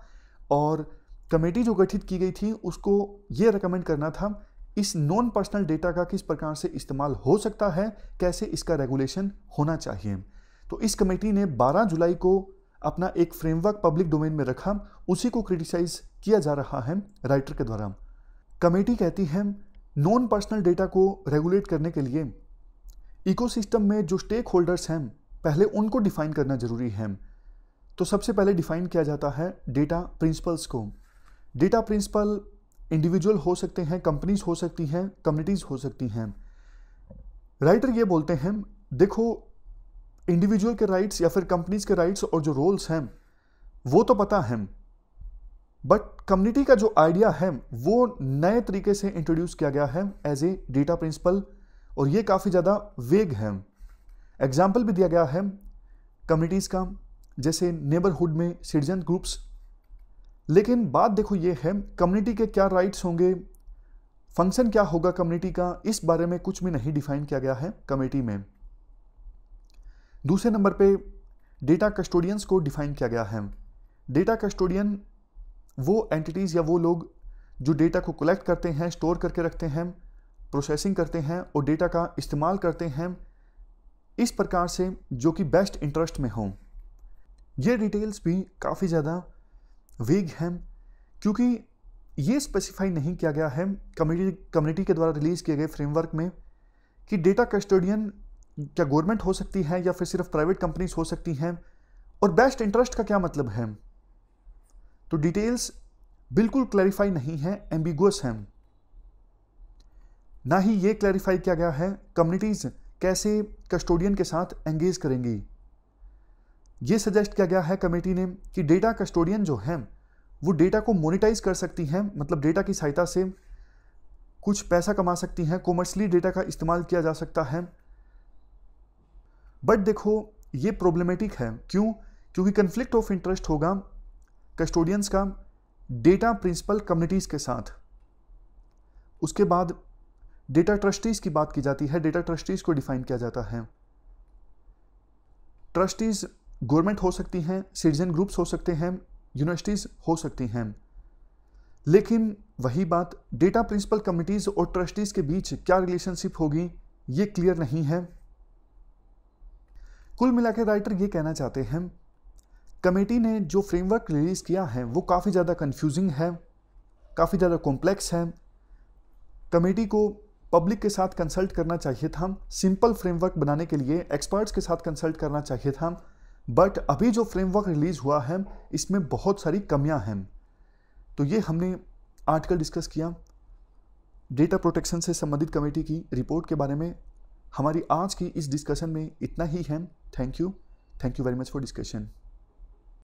और कमेटी जो गठित की गई थी उसको ये रिकमेंड करना था इस नॉन पर्सनल डेटा का किस प्रकार से इस्तेमाल हो सकता है कैसे इसका रेगुलेशन होना चाहिए तो इस कमेटी ने 12 जुलाई को अपना एक फ्रेमवर्क पब्लिक डोमेन में रखा उसी को क्रिटिसाइज किया जा रहा है राइटर के द्वारा कमेटी कहती है नॉन पर्सनल डेटा को रेगुलेट करने के लिए इकोसिस्टम में जो स्टेक होल्डर्स हैं पहले उनको डिफाइन करना ज़रूरी है तो सबसे पहले डिफाइन किया जाता है डेटा प्रिंसिपल्स को डेटा प्रिंसिपल इंडिविजुअल हो सकते हैं कंपनीज हो सकती हैं कम्युनिटीज़ हो सकती हैं राइटर ये बोलते हैं देखो इंडिविजुअल के राइट्स या फिर कंपनीज के राइट्स और जो रोल्स हैं वो तो पता है बट कम्युनिटी का जो आइडिया है वो नए तरीके से इंट्रोड्यूस किया गया है एज ए डेटा प्रिंसिपल और ये काफ़ी ज़्यादा वेग है एग्जाम्पल भी दिया गया है कम्युनिटीज़ का जैसे नेबरहुड में सिटीजन ग्रुप्स लेकिन बात देखो ये है कम्युनिटी के क्या राइट्स होंगे फंक्शन क्या होगा कम्युनिटी का इस बारे में कुछ भी नहीं डिफाइन किया गया है कमेटी में दूसरे नंबर पे डेटा कस्टोडियंस को डिफाइन किया गया है डेटा कस्टोडियन वो एंटिटीज़ या वो लोग जो डेटा को कलेक्ट करते हैं स्टोर करके रखते हैं प्रोसेसिंग करते हैं और डेटा का इस्तेमाल करते हैं इस प्रकार से जो कि बेस्ट इंटरेस्ट में हों ये डिटेल्स भी काफ़ी ज़्यादा वेग है क्योंकि ये स्पेसिफाई नहीं किया गया है कम्युनिटी कम्युनिटी के द्वारा रिलीज़ किए गए फ्रेमवर्क में कि डेटा कस्टोडियन क्या गवर्नमेंट हो सकती है या फिर सिर्फ प्राइवेट कंपनीज हो सकती हैं और बेस्ट इंटरेस्ट का क्या मतलब है तो डिटेल्स बिल्कुल क्लैरिफाई नहीं है एम्बिगुअस हैं ना ही ये क्लैरिफाई किया गया है कम्युनिटीज़ कैसे कस्टोडियन के साथ एंगेज करेंगी ये सजेस्ट किया गया है कमेटी ने कि डेटा कस्टोडियन जो हैं वो डेटा को मोनिटाइज कर सकती हैं मतलब डेटा की सहायता से कुछ पैसा कमा सकती हैं कॉमर्शली डेटा का इस्तेमाल किया जा सकता है बट देखो ये प्रॉब्लमेटिक है क्यों क्योंकि कन्फ्लिक्ट ऑफ इंटरेस्ट होगा कस्टोडियंस का डेटा प्रिंसिपल कम्युनिटीज़ के साथ उसके बाद डेटा ट्रस्टीज़ की बात की जाती है डेटा ट्रस्टीज़ को डिफाइन किया जाता है ट्रस्टीज़ गवर्नमेंट हो सकती हैं सिटीजन ग्रुप्स हो सकते हैं यूनिवर्सिटीज़ हो सकती हैं लेकिन वही बात डेटा प्रिंसिपल कमिटीज़ और ट्रस्टीज़ के बीच क्या रिलेशनशिप होगी ये क्लियर नहीं है कुल मिलाकर राइटर ये कहना चाहते हैं कमेटी ने जो फ्रेमवर्क रिलीज़ किया है वो काफ़ी ज़्यादा कन्फ्यूजिंग है काफ़ी ज़्यादा कॉम्प्लेक्स है कमेटी को पब्लिक के साथ कंसल्ट करना चाहिए था सिंपल फ्रेमवर्क बनाने के लिए एक्सपर्ट्स के साथ कंसल्ट करना चाहिए था बट अभी जो फ्रेमवर्क रिलीज़ हुआ है इसमें बहुत सारी कमियां हैं तो ये हमने आर्टिकल डिस्कस किया डेटा प्रोटेक्शन से संबंधित कमेटी की रिपोर्ट के बारे में हमारी आज की इस डिस्कशन में इतना ही है thank you thank you very much for discussion